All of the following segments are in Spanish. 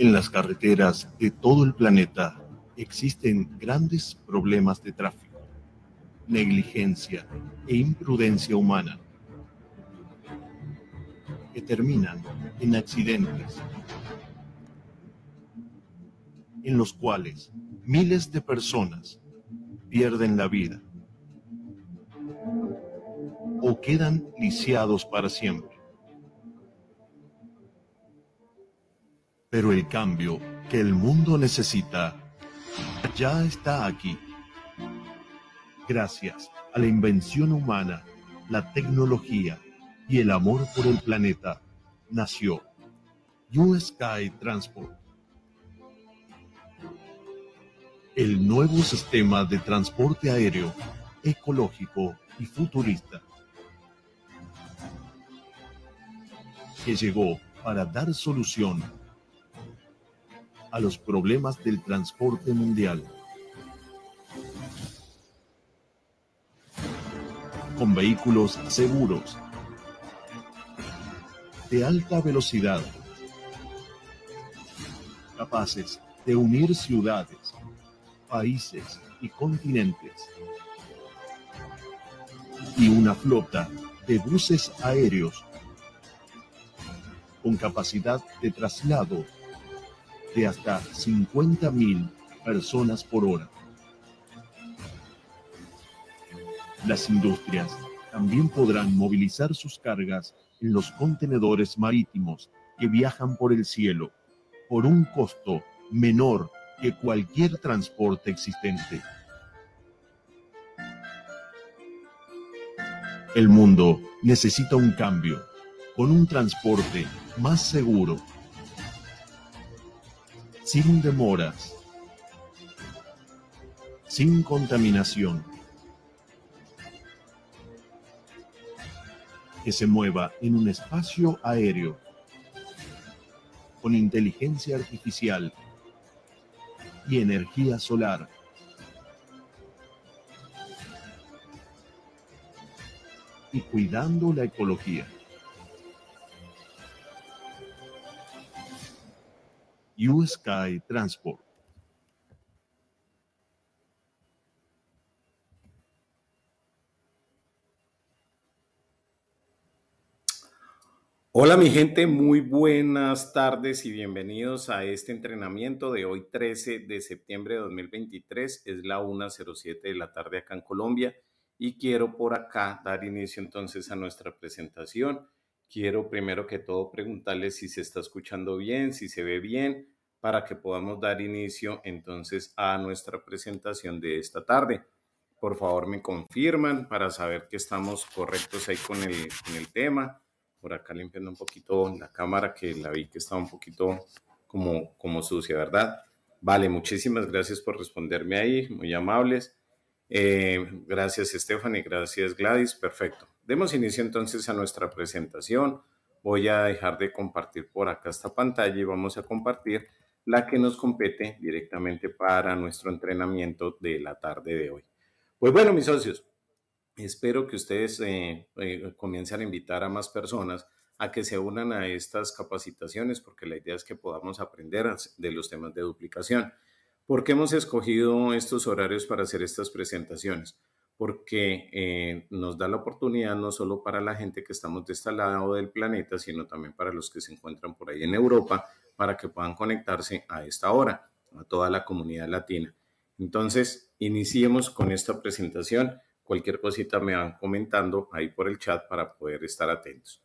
En las carreteras de todo el planeta existen grandes problemas de tráfico, negligencia e imprudencia humana que terminan en accidentes en los cuales miles de personas pierden la vida o quedan lisiados para siempre. Pero el cambio que el mundo necesita ya está aquí. Gracias a la invención humana, la tecnología y el amor por el planeta, nació New Sky Transport. El nuevo sistema de transporte aéreo, ecológico y futurista, que llegó para dar solución a los problemas del transporte mundial. Con vehículos seguros, de alta velocidad, capaces de unir ciudades, países y continentes, y una flota de buses aéreos con capacidad de traslado de hasta 50.000 personas por hora. Las industrias también podrán movilizar sus cargas en los contenedores marítimos que viajan por el cielo por un costo menor que cualquier transporte existente. El mundo necesita un cambio, con un transporte más seguro sin demoras, sin contaminación, que se mueva en un espacio aéreo con inteligencia artificial y energía solar. y cuidando la ecología. US Sky Transport. Hola mi gente, muy buenas tardes y bienvenidos a este entrenamiento de hoy 13 de septiembre de 2023. Es la 1.07 de la tarde acá en Colombia y quiero por acá dar inicio entonces a nuestra presentación quiero primero que todo preguntarles si se está escuchando bien, si se ve bien, para que podamos dar inicio entonces a nuestra presentación de esta tarde. Por favor, me confirman para saber que estamos correctos ahí con el, con el tema. Por acá limpiando un poquito la cámara que la vi que estaba un poquito como, como sucia, ¿verdad? Vale, muchísimas gracias por responderme ahí, muy amables. Eh, gracias Stephanie, gracias Gladys, perfecto. Demos inicio entonces a nuestra presentación. Voy a dejar de compartir por acá esta pantalla y vamos a compartir la que nos compete directamente para nuestro entrenamiento de la tarde de hoy. Pues bueno, mis socios, espero que ustedes eh, eh, comiencen a invitar a más personas a que se unan a estas capacitaciones porque la idea es que podamos aprender de los temas de duplicación. ¿Por qué hemos escogido estos horarios para hacer estas presentaciones? Porque eh, nos da la oportunidad no solo para la gente que estamos de este lado del planeta, sino también para los que se encuentran por ahí en Europa, para que puedan conectarse a esta hora, a toda la comunidad latina. Entonces, iniciemos con esta presentación. Cualquier cosita me van comentando ahí por el chat para poder estar atentos.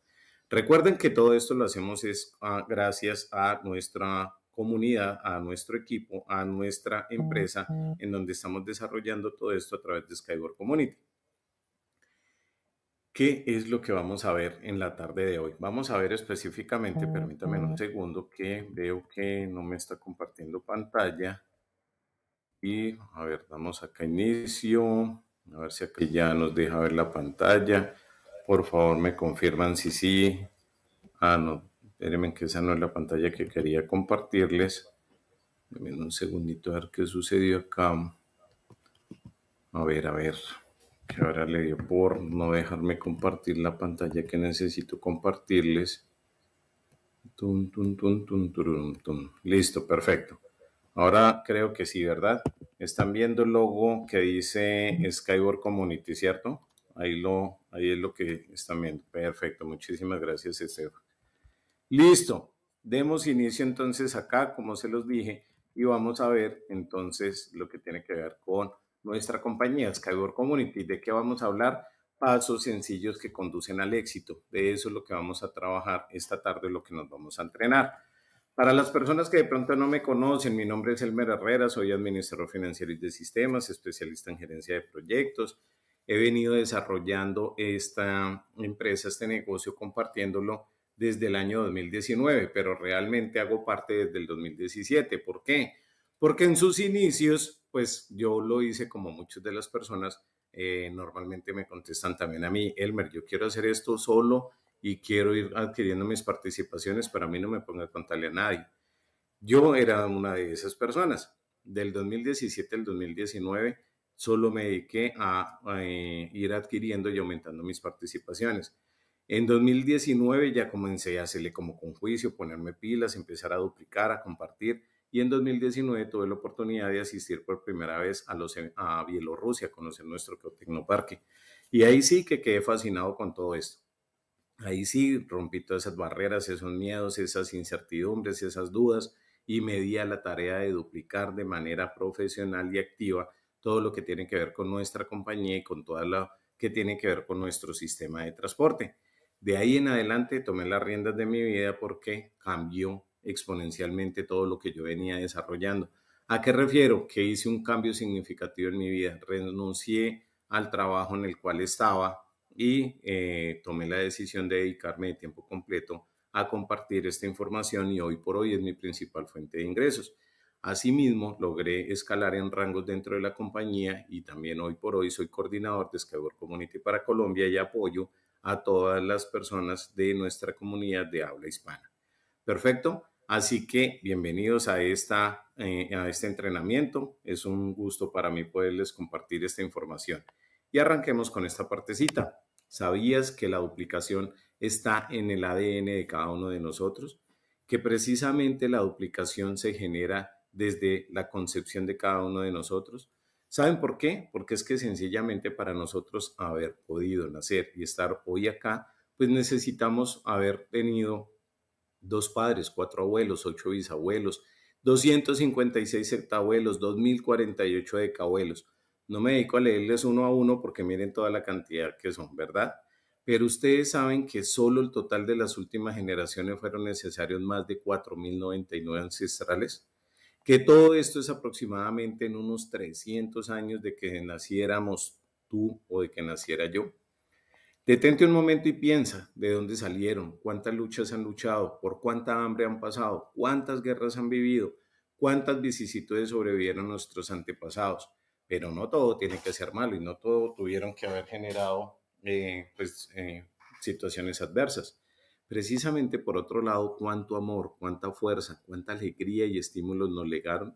Recuerden que todo esto lo hacemos es ah, gracias a nuestra comunidad, a nuestro equipo, a nuestra empresa, en donde estamos desarrollando todo esto a través de Skyward Community. ¿Qué es lo que vamos a ver en la tarde de hoy? Vamos a ver específicamente, permítame un segundo, que veo que no me está compartiendo pantalla. Y a ver, damos acá inicio. A ver si aquí ya nos deja ver la pantalla. Por favor, me confirman si sí. Ah, no, Espérenme que esa no es la pantalla que quería compartirles. Déjenme un segundito a ver qué sucedió acá. A ver, a ver. Que ahora le dio por no dejarme compartir la pantalla que necesito compartirles. Listo, perfecto. Ahora creo que sí, ¿verdad? Están viendo el logo que dice Skyward Community, ¿cierto? Ahí, lo, ahí es lo que están viendo. Perfecto, muchísimas gracias, Esteban. Listo, demos inicio entonces acá, como se los dije, y vamos a ver entonces lo que tiene que ver con nuestra compañía Skyboard Community. ¿De qué vamos a hablar? Pasos sencillos que conducen al éxito. De eso es lo que vamos a trabajar esta tarde, lo que nos vamos a entrenar. Para las personas que de pronto no me conocen, mi nombre es Elmer Herrera, soy administrador financiero y de sistemas, especialista en gerencia de proyectos. He venido desarrollando esta empresa, este negocio, compartiéndolo desde el año 2019, pero realmente hago parte desde el 2017. ¿Por qué? Porque en sus inicios, pues yo lo hice como muchas de las personas, eh, normalmente me contestan también a mí, Elmer, yo quiero hacer esto solo y quiero ir adquiriendo mis participaciones, para mí no me pongo a contarle a nadie. Yo era una de esas personas. Del 2017 al 2019 solo me dediqué a, a eh, ir adquiriendo y aumentando mis participaciones. En 2019 ya comencé a hacerle como con juicio, ponerme pilas, empezar a duplicar, a compartir. Y en 2019 tuve la oportunidad de asistir por primera vez a, los, e, a Bielorrusia, conocer nuestro Tecnoparque. Y ahí sí que quedé fascinado con todo esto. Ahí sí rompí todas esas barreras, esos miedos, esas incertidumbres, esas dudas y me di a la tarea de duplicar de manera profesional y activa todo lo que tiene que ver con nuestra compañía y con todo lo que tiene que ver con nuestro sistema de transporte. De ahí en adelante tomé las riendas de mi vida porque cambió exponencialmente todo lo que yo venía desarrollando. ¿A qué refiero? Que hice un cambio significativo en mi vida. Renuncié al trabajo en el cual estaba y eh, tomé la decisión de dedicarme de tiempo completo a compartir esta información y hoy por hoy es mi principal fuente de ingresos. Asimismo, logré escalar en rangos dentro de la compañía y también hoy por hoy soy coordinador de Escador Community para Colombia y apoyo a todas las personas de nuestra comunidad de habla hispana. Perfecto. Así que bienvenidos a, esta, eh, a este entrenamiento. Es un gusto para mí poderles compartir esta información. Y arranquemos con esta partecita. ¿Sabías que la duplicación está en el ADN de cada uno de nosotros? Que precisamente la duplicación se genera desde la concepción de cada uno de nosotros. ¿Saben por qué? Porque es que sencillamente para nosotros haber podido nacer y estar hoy acá, pues necesitamos haber tenido dos padres, cuatro abuelos, ocho bisabuelos, 256 septabuelos, 2048 decabuelos. No me dedico a leerles uno a uno porque miren toda la cantidad que son, ¿verdad? Pero ustedes saben que solo el total de las últimas generaciones fueron necesarios más de 4.099 ancestrales que todo esto es aproximadamente en unos 300 años de que naciéramos tú o de que naciera yo. Detente un momento y piensa de dónde salieron, cuántas luchas han luchado, por cuánta hambre han pasado, cuántas guerras han vivido, cuántas vicisitudes sobrevivieron nuestros antepasados. Pero no todo tiene que ser malo y no todo tuvieron que haber generado eh, pues, eh, situaciones adversas. Precisamente por otro lado, cuánto amor, cuánta fuerza, cuánta alegría y estímulos nos legaron,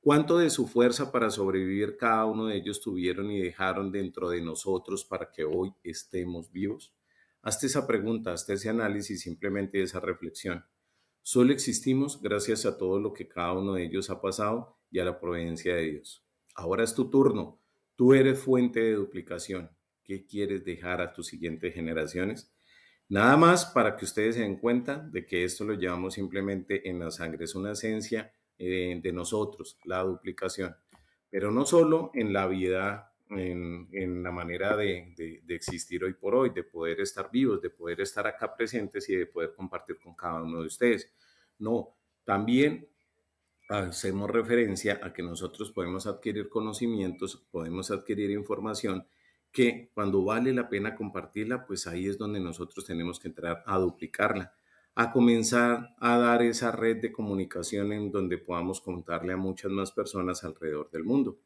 cuánto de su fuerza para sobrevivir cada uno de ellos tuvieron y dejaron dentro de nosotros para que hoy estemos vivos. Hazte esa pregunta, hazte ese análisis, simplemente esa reflexión. Solo existimos gracias a todo lo que cada uno de ellos ha pasado y a la providencia de Dios. Ahora es tu turno. Tú eres fuente de duplicación. ¿Qué quieres dejar a tus siguientes generaciones? Nada más para que ustedes se den cuenta de que esto lo llevamos simplemente en la sangre, es una esencia eh, de nosotros, la duplicación, pero no solo en la vida, en, la manera de existir hoy por hoy, de poder estar vivos, de poder estar acá presentes y de poder compartir con cada uno de ustedes. No, también hacemos referencia a que nosotros podemos adquirir conocimientos, podemos adquirir información que cuando vale la pena compartirla, pues ahí es donde nosotros tenemos que entrar a duplicarla, a comenzar a dar esa red de comunicación en donde podamos contarle a muchas más personas alrededor del mundo.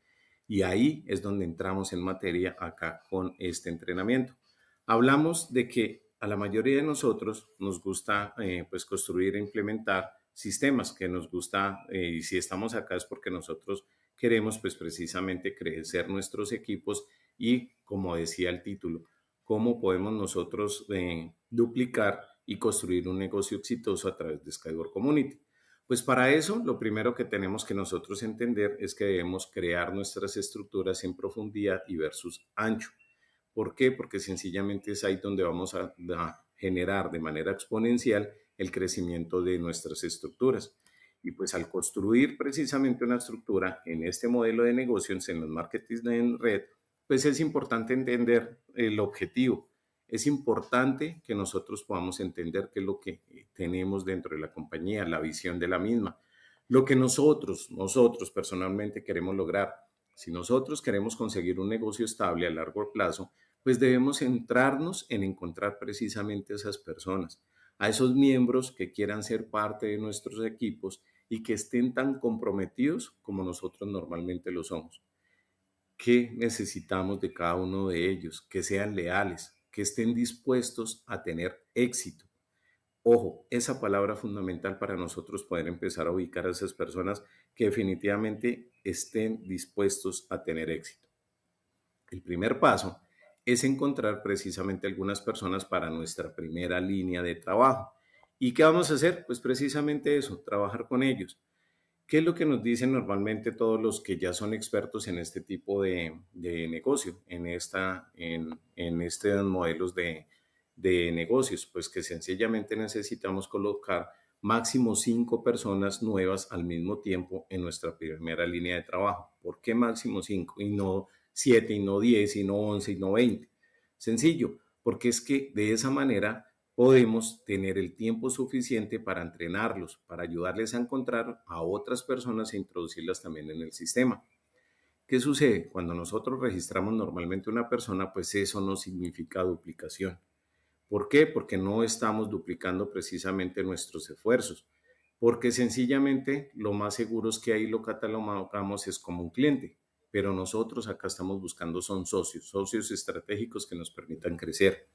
Y ahí es donde entramos en materia acá con este entrenamiento. Hablamos de que a la mayoría de nosotros nos gusta eh, pues construir e implementar sistemas que nos gusta eh, y si estamos acá es porque nosotros queremos pues precisamente crecer nuestros equipos y, como decía el título, cómo podemos nosotros eh, duplicar y construir un negocio exitoso a través de Skyward Community. Pues para eso, lo primero que tenemos que nosotros entender es que debemos crear nuestras estructuras en profundidad y versus ancho. ¿Por qué? Porque sencillamente es ahí donde vamos a, generar de manera exponencial el crecimiento de nuestras estructuras. Y pues al construir precisamente una estructura en este modelo de negocio, en los marketing en red, pues es importante entender el objetivo. Es importante que nosotros podamos entender qué es lo que eh, tenemos dentro de la compañía, la visión de la misma, lo que nosotros, nosotros personalmente queremos lograr. Si nosotros queremos conseguir un negocio estable a largo plazo, pues debemos centrarnos en encontrar precisamente a esas personas, a esos miembros que quieran ser parte de nuestros equipos y que estén tan comprometidos como nosotros normalmente lo somos qué necesitamos de cada uno de ellos, que sean leales, que estén dispuestos a tener éxito. Ojo, esa palabra fundamental para nosotros poder empezar a ubicar a esas personas que definitivamente estén dispuestos a tener éxito. El primer paso es encontrar precisamente algunas personas para nuestra primera línea de trabajo. ¿Y qué vamos a hacer? Pues precisamente eso, trabajar con ellos ¿Qué es lo que nos dicen normalmente todos los que ya son expertos en este tipo de, negocio, en, esta, en, estos modelos de, de negocios? Pues que sencillamente necesitamos colocar máximo cinco personas nuevas al mismo tiempo en nuestra primera línea de trabajo. ¿Por qué máximo cinco y no siete y no diez y no once y no veinte? Sencillo, porque es que de esa manera podemos tener el tiempo suficiente para entrenarlos, para ayudarles a encontrar a otras personas e introducirlas también en el sistema. ¿Qué sucede? Cuando nosotros registramos normalmente una persona, pues eso no significa duplicación. ¿Por qué? Porque no estamos duplicando precisamente nuestros esfuerzos, porque sencillamente lo más seguro es que ahí lo catalogamos es como un cliente, pero nosotros acá estamos buscando son socios, socios estratégicos que nos permitan crecer.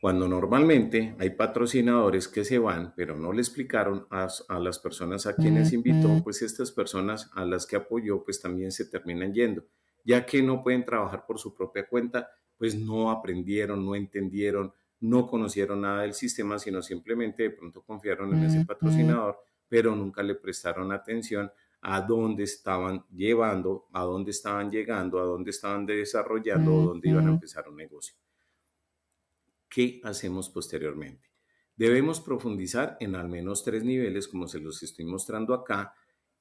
Cuando normalmente hay patrocinadores que se van, pero no le explicaron a, las personas a quienes invitó, pues estas personas a las que apoyó, pues también se terminan yendo, ya que no pueden trabajar por su propia cuenta, pues no aprendieron, no entendieron, no conocieron nada del sistema, sino simplemente de pronto confiaron en ese patrocinador, pero nunca le prestaron atención a dónde estaban llevando, a dónde estaban llegando, a dónde estaban desarrollando, dónde iban a empezar un negocio. ¿qué hacemos posteriormente? Debemos profundizar en al menos tres niveles, como se los estoy mostrando acá,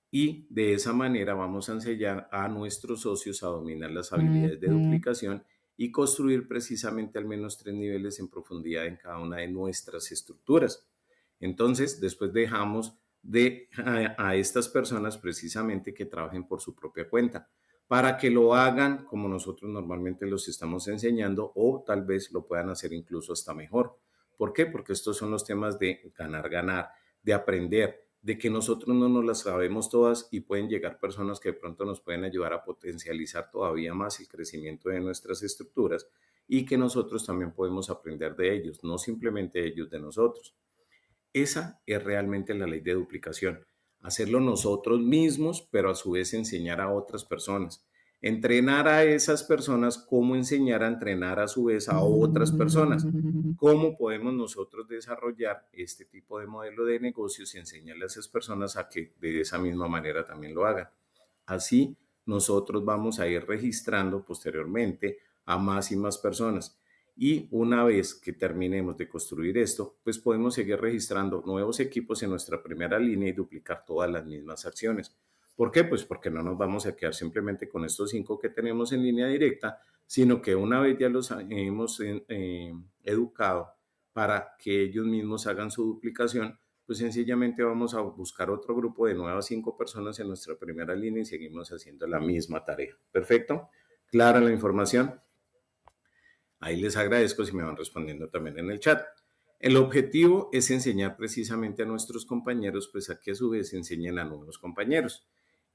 y de esa manera vamos a enseñar a nuestros socios a dominar las habilidades de duplicación y construir precisamente al menos tres niveles en profundidad en cada una de nuestras estructuras. Entonces, después dejamos de, a estas personas precisamente que trabajen por su propia cuenta para que lo hagan como nosotros normalmente los estamos enseñando o tal vez lo puedan hacer incluso hasta mejor. ¿Por qué? Porque estos son los temas de ganar, ganar, de aprender, de que nosotros no nos las sabemos todas y pueden llegar personas que de pronto nos pueden ayudar a potencializar todavía más el crecimiento de nuestras estructuras y que nosotros también podemos aprender de ellos, no simplemente ellos de nosotros. Esa es realmente la ley de duplicación hacerlo nosotros mismos, pero a su vez enseñar a otras personas. Entrenar a esas personas cómo enseñar a entrenar a su vez a otras personas. ¿Cómo podemos nosotros desarrollar este tipo de modelo de negocios y enseñarle a esas personas a que de esa misma manera también lo hagan? Así nosotros vamos a ir registrando posteriormente a más y más personas. Y una vez que terminemos de construir esto, pues podemos seguir registrando nuevos equipos en nuestra primera línea y duplicar todas las mismas acciones. ¿Por qué? Pues porque no nos vamos a quedar simplemente con estos cinco que tenemos en línea directa, sino que una vez ya los hemos eh, eh, educado para que ellos mismos hagan su duplicación, pues sencillamente vamos a buscar otro grupo de nuevas cinco personas en nuestra primera línea y seguimos haciendo la misma tarea. ¿Perfecto? ¿Clara la información? Ahí les agradezco si me van respondiendo también en el chat. El objetivo es enseñar precisamente a nuestros compañeros, pues a que a su vez enseñen a nuevos compañeros.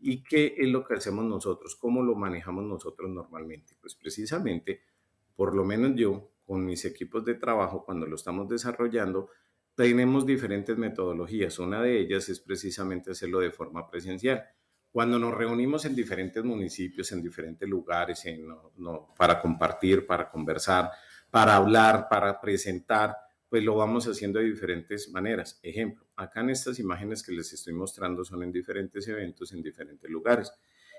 ¿Y qué es lo que hacemos nosotros? ¿Cómo lo manejamos nosotros normalmente? Pues precisamente, por lo menos yo, con mis equipos de trabajo, cuando lo estamos desarrollando, tenemos diferentes metodologías. Una de ellas es precisamente hacerlo de forma presencial. Cuando nos reunimos en diferentes municipios, en diferentes lugares, para compartir, para conversar, para hablar, para presentar, pues lo vamos haciendo de diferentes maneras. Ejemplo, acá en estas imágenes que les estoy mostrando son en diferentes eventos, en diferentes lugares.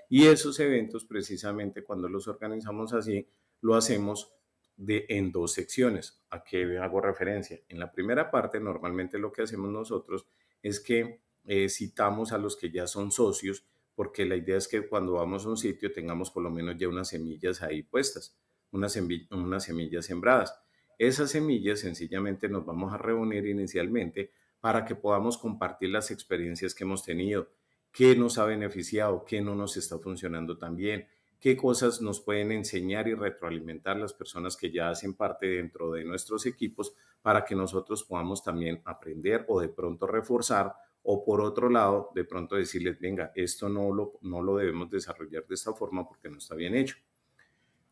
Y esos eventos, precisamente cuando los organizamos así, lo hacemos de, en dos secciones. ¿A qué hago referencia? En la primera parte, normalmente lo que hacemos nosotros es que eh, citamos a los que ya son socios porque la idea es que cuando vamos a un sitio tengamos por lo menos ya unas semillas ahí puestas, unas, semillas, sembradas. Esas semillas sencillamente nos vamos a reunir inicialmente para que podamos compartir las experiencias que hemos tenido, qué nos ha beneficiado, qué no nos está funcionando tan bien, qué cosas nos pueden enseñar y retroalimentar las personas que ya hacen parte dentro de nuestros equipos para que nosotros podamos también aprender o de pronto reforzar o por otro lado, de pronto decirles, venga, esto no lo, no lo debemos desarrollar de esta forma porque no está bien hecho.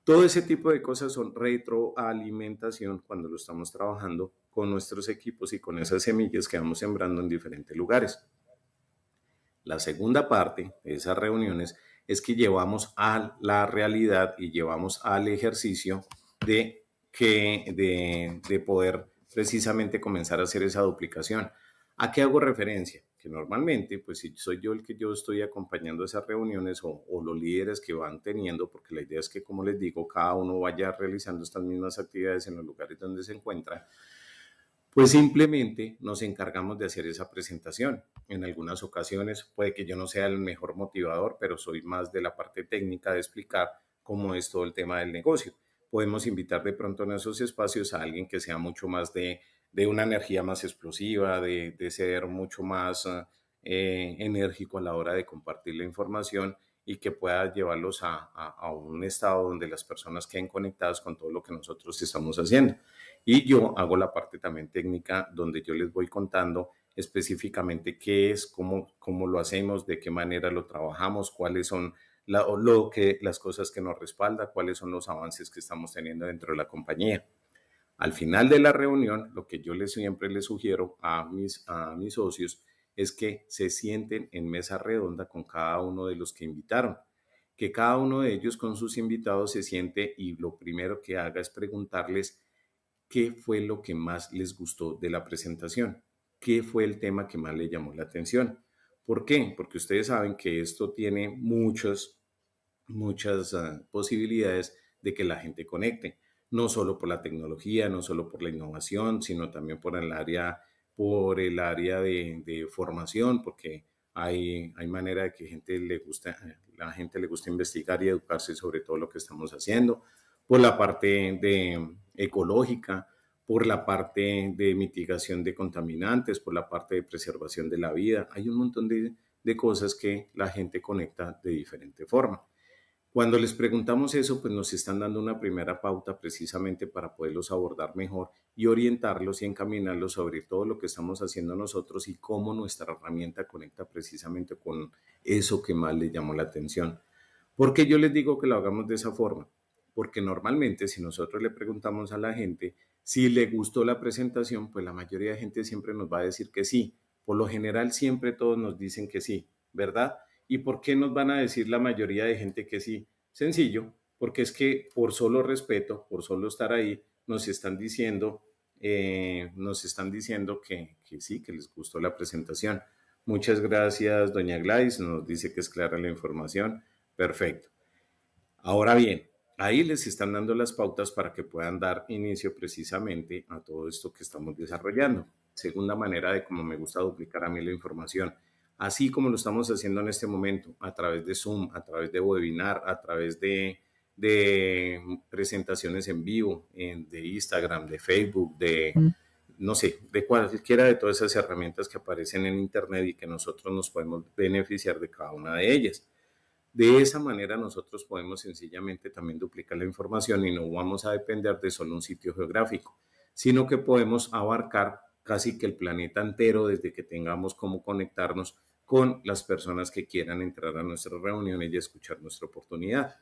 Todo ese tipo de cosas son retroalimentación cuando lo estamos trabajando con nuestros equipos y con esas semillas que vamos sembrando en diferentes lugares. La segunda parte de esas reuniones es que llevamos a la realidad y llevamos al ejercicio de, que, de, de poder precisamente comenzar a hacer esa duplicación. ¿A qué hago referencia? Que normalmente, pues si soy yo el que yo estoy acompañando esas reuniones o, o, los líderes que van teniendo, porque la idea es que, como les digo, cada uno vaya realizando estas mismas actividades en los lugares donde se encuentra, pues simplemente nos encargamos de hacer esa presentación. En algunas ocasiones puede que yo no sea el mejor motivador, pero soy más de la parte técnica de explicar cómo es todo el tema del negocio podemos invitar de pronto en esos espacios a alguien que sea mucho más de de una energía más explosiva, de, ser mucho más ah, eh, enérgico a la hora de compartir la información y que pueda llevarlos a, un estado donde las personas queden conectadas con todo lo que nosotros estamos haciendo. Y yo hago la parte también técnica donde yo les voy contando específicamente qué es, cómo, cómo lo hacemos, de qué manera lo trabajamos, cuáles son lo que, las cosas que nos respalda, cuáles son los avances que estamos teniendo dentro de la compañía. Al final de la reunión, lo que yo les, siempre les sugiero a mis, a mis socios es que se sienten en mesa redonda con cada uno de los que invitaron, que cada uno de ellos con sus invitados se siente y lo primero que haga es preguntarles qué fue lo que más les gustó de la presentación, qué fue el tema que más les llamó la atención. ¿Por qué? Porque ustedes saben que esto tiene muchas, muchas ah, posibilidades de que la gente conecte no solo por la tecnología, no solo por la innovación, sino también por el área, por el área de, formación, porque hay, hay manera de que gente le gusta, la gente le gusta investigar y educarse sobre todo lo que estamos haciendo, por la parte de ecológica, por la parte de mitigación de contaminantes, por la parte de preservación de la vida. Hay un montón de, de cosas que la gente conecta de diferente forma. Cuando les preguntamos eso, pues nos están dando una primera pauta precisamente para poderlos abordar mejor y orientarlos y encaminarlos sobre todo lo que estamos haciendo nosotros y cómo nuestra herramienta conecta precisamente con eso que más les llamó la atención. ¿Por qué yo les digo que lo hagamos de esa forma? Porque normalmente si nosotros le preguntamos a la gente si le gustó la presentación, pues la mayoría de gente siempre nos va a decir que sí. Por lo general siempre todos nos dicen que sí, ¿verdad? ¿Y por qué nos van a decir la mayoría de gente que sí? Sencillo, porque es que por solo respeto, por solo estar ahí, nos están diciendo, eh, nos están diciendo que, que, sí, que les gustó la presentación. Muchas gracias, doña Gladys, nos dice que es clara la información. Perfecto. Ahora bien, ahí les están dando las pautas para que puedan dar inicio precisamente a todo esto que estamos desarrollando. Segunda manera de cómo me gusta duplicar a mí la información así como lo estamos haciendo en este momento, a través de Zoom, a través de webinar, a través de, presentaciones en vivo, en, de Instagram, de Facebook, de, mm. no sé, de cualquiera de todas esas herramientas que aparecen en Internet y que nosotros nos podemos beneficiar de cada una de ellas. De esa manera nosotros podemos sencillamente también duplicar la información y no vamos a depender de solo un sitio geográfico, sino que podemos abarcar casi que el planeta entero desde que tengamos cómo conectarnos con las personas que quieran entrar a nuestras reuniones y escuchar nuestra oportunidad.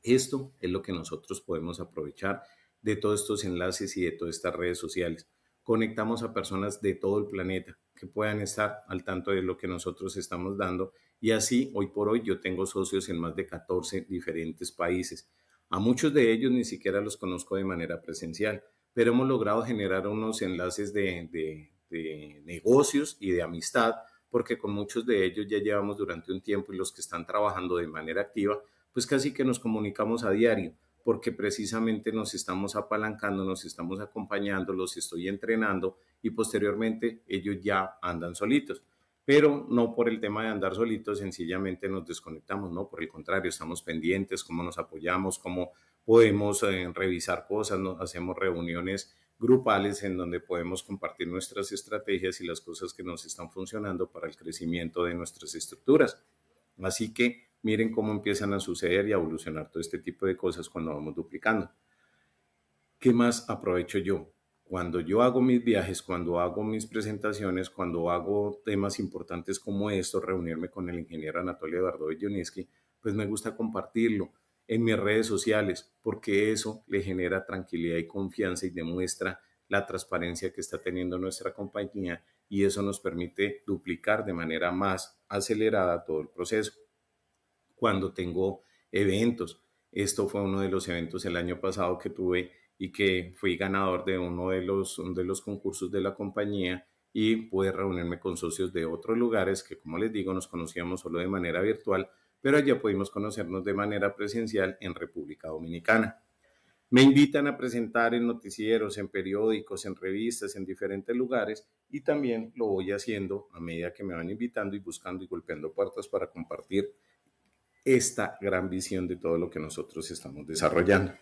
Esto es lo que nosotros podemos aprovechar de todos estos enlaces y de todas estas redes sociales. Conectamos a personas de todo el planeta que puedan estar al tanto de lo que nosotros estamos dando y así hoy por hoy yo tengo socios en más de 14 diferentes países. A muchos de ellos ni siquiera los conozco de manera presencial, pero hemos logrado generar unos enlaces de, de negocios y de amistad porque con muchos de ellos ya llevamos durante un tiempo y los que están trabajando de manera activa, pues casi que nos comunicamos a diario, porque precisamente nos estamos apalancando, nos estamos acompañando, los estoy entrenando y posteriormente ellos ya andan solitos. Pero no por el tema de andar solitos, sencillamente nos desconectamos, no, por el contrario, estamos pendientes, cómo nos apoyamos, cómo podemos eh, revisar cosas, hacemos reuniones grupales en donde podemos compartir nuestras estrategias y las cosas que nos están funcionando para el crecimiento de nuestras estructuras. Así que miren cómo empiezan a suceder y a evolucionar todo este tipo de cosas cuando vamos duplicando. ¿Qué más aprovecho yo? Cuando yo hago mis viajes, cuando hago mis presentaciones, cuando hago temas importantes como esto, reunirme con el ingeniero Anatolio Eduardo yoniski pues me gusta compartirlo en mis redes sociales, porque eso le genera tranquilidad y confianza y demuestra la transparencia que está teniendo nuestra compañía y eso nos permite duplicar de manera más acelerada todo el proceso. Cuando tengo eventos, esto fue uno de los eventos el año pasado que tuve y que fui ganador de uno de los, de los concursos de la compañía y pude reunirme con socios de otros lugares que, como les digo, nos conocíamos solo de manera virtual, pero allá pudimos conocernos de manera presencial en República Dominicana. Me invitan a presentar en noticieros, en periódicos, en revistas, en diferentes lugares y también lo voy haciendo a medida que me van invitando y buscando y golpeando puertas para compartir esta gran visión de todo lo que nosotros estamos desarrollando.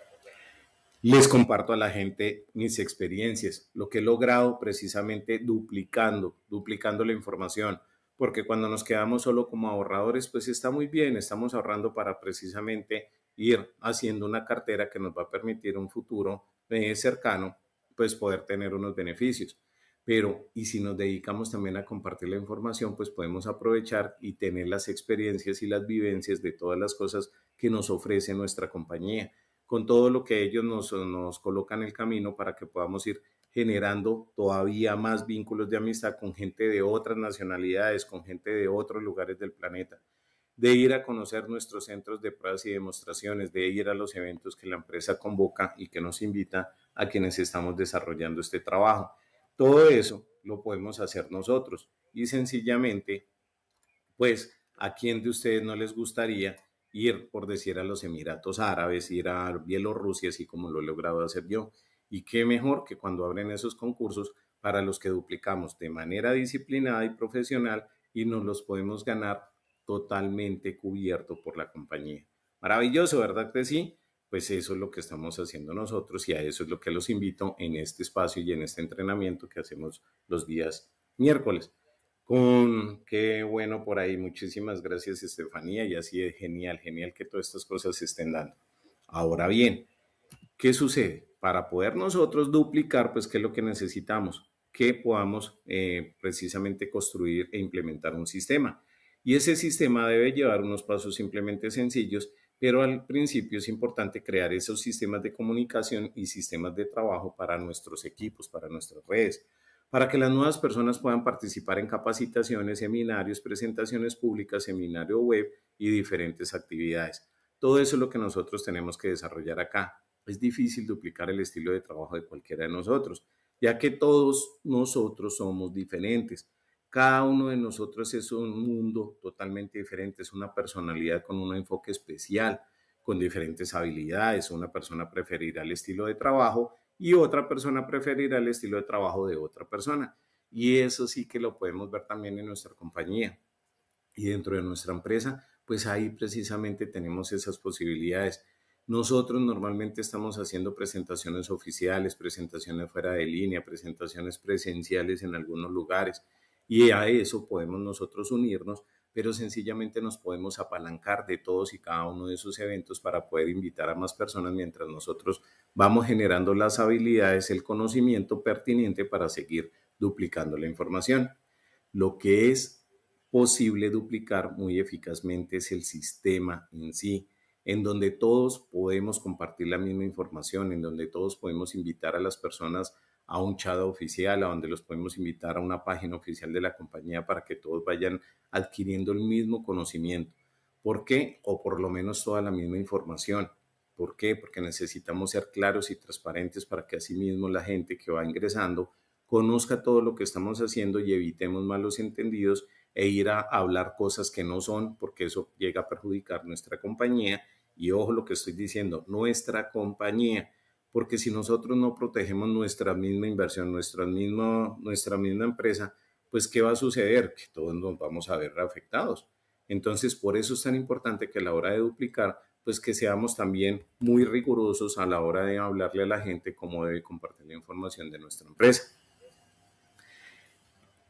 Les comparto a la gente mis experiencias, lo que he logrado precisamente duplicando, duplicando la información, porque cuando nos quedamos solo como ahorradores, pues está muy bien, estamos ahorrando para precisamente ir haciendo una cartera que nos va a permitir un futuro eh, cercano, pues poder tener unos beneficios. Pero, y si nos dedicamos también a compartir la información, pues podemos aprovechar y tener las experiencias y las vivencias de todas las cosas que nos ofrece nuestra compañía, con todo lo que ellos nos, nos colocan el camino para que podamos ir generando todavía más vínculos de amistad con gente de otras nacionalidades, con gente de otros lugares del planeta, de ir a conocer nuestros centros de pruebas y demostraciones, de ir a los eventos que la empresa convoca y que nos invita a quienes estamos desarrollando este trabajo. Todo eso lo podemos hacer nosotros y sencillamente, pues, ¿a quién de ustedes no les gustaría ir, por decir, a los Emiratos Árabes, ir a Bielorrusia, así como lo he logrado hacer yo? Y qué mejor que cuando abren esos concursos para los que duplicamos de manera disciplinada y profesional y nos los podemos ganar totalmente cubierto por la compañía. Maravilloso, ¿verdad que sí? Pues eso es lo que estamos haciendo nosotros y a eso es lo que los invito en este espacio y en este entrenamiento que hacemos los días miércoles. Con qué bueno por ahí, muchísimas gracias Estefanía y así es genial, genial que todas estas cosas se estén dando. Ahora bien, ¿qué sucede? para poder nosotros duplicar, pues, ¿qué es lo que necesitamos? Que podamos eh, precisamente construir e implementar un sistema. Y ese sistema debe llevar unos pasos simplemente sencillos, pero al principio es importante crear esos sistemas de comunicación y sistemas de trabajo para nuestros equipos, para nuestras redes, para que las nuevas personas puedan participar en capacitaciones, seminarios, presentaciones públicas, seminario web y diferentes actividades. Todo eso es lo que nosotros tenemos que desarrollar acá es difícil duplicar el estilo de trabajo de cualquiera de nosotros, ya que todos nosotros somos diferentes. Cada uno de nosotros es un mundo totalmente diferente, es una personalidad con un enfoque especial, con diferentes habilidades. Una persona preferirá el estilo de trabajo y otra persona preferirá el estilo de trabajo de otra persona. Y eso sí que lo podemos ver también en nuestra compañía y dentro de nuestra empresa, pues ahí precisamente tenemos esas posibilidades nosotros normalmente estamos haciendo presentaciones oficiales, presentaciones fuera de línea, presentaciones presenciales en algunos lugares y a eso podemos nosotros unirnos, pero sencillamente nos podemos apalancar de todos y cada uno de esos eventos para poder invitar a más personas mientras nosotros vamos generando las habilidades, el conocimiento pertinente para seguir duplicando la información. Lo que es posible duplicar muy eficazmente es el sistema en sí en donde todos podemos compartir la misma información, en donde todos podemos invitar a las personas a un chat oficial, a donde los podemos invitar a una página oficial de la compañía para que todos vayan adquiriendo el mismo conocimiento. ¿Por qué? O por lo menos toda la misma información. ¿Por qué? Porque necesitamos ser claros y transparentes para que asimismo la gente que va ingresando conozca todo lo que estamos haciendo y evitemos malos entendidos e ir a hablar cosas que no son, porque eso llega a perjudicar nuestra compañía y ojo lo que estoy diciendo, nuestra compañía, porque si nosotros no protegemos nuestra misma inversión, nuestra misma, nuestra misma empresa, pues ¿qué va a suceder? Que todos nos vamos a ver afectados. Entonces, por eso es tan importante que a la hora de duplicar, pues que seamos también muy rigurosos a la hora de hablarle a la gente cómo debe compartir la información de nuestra empresa.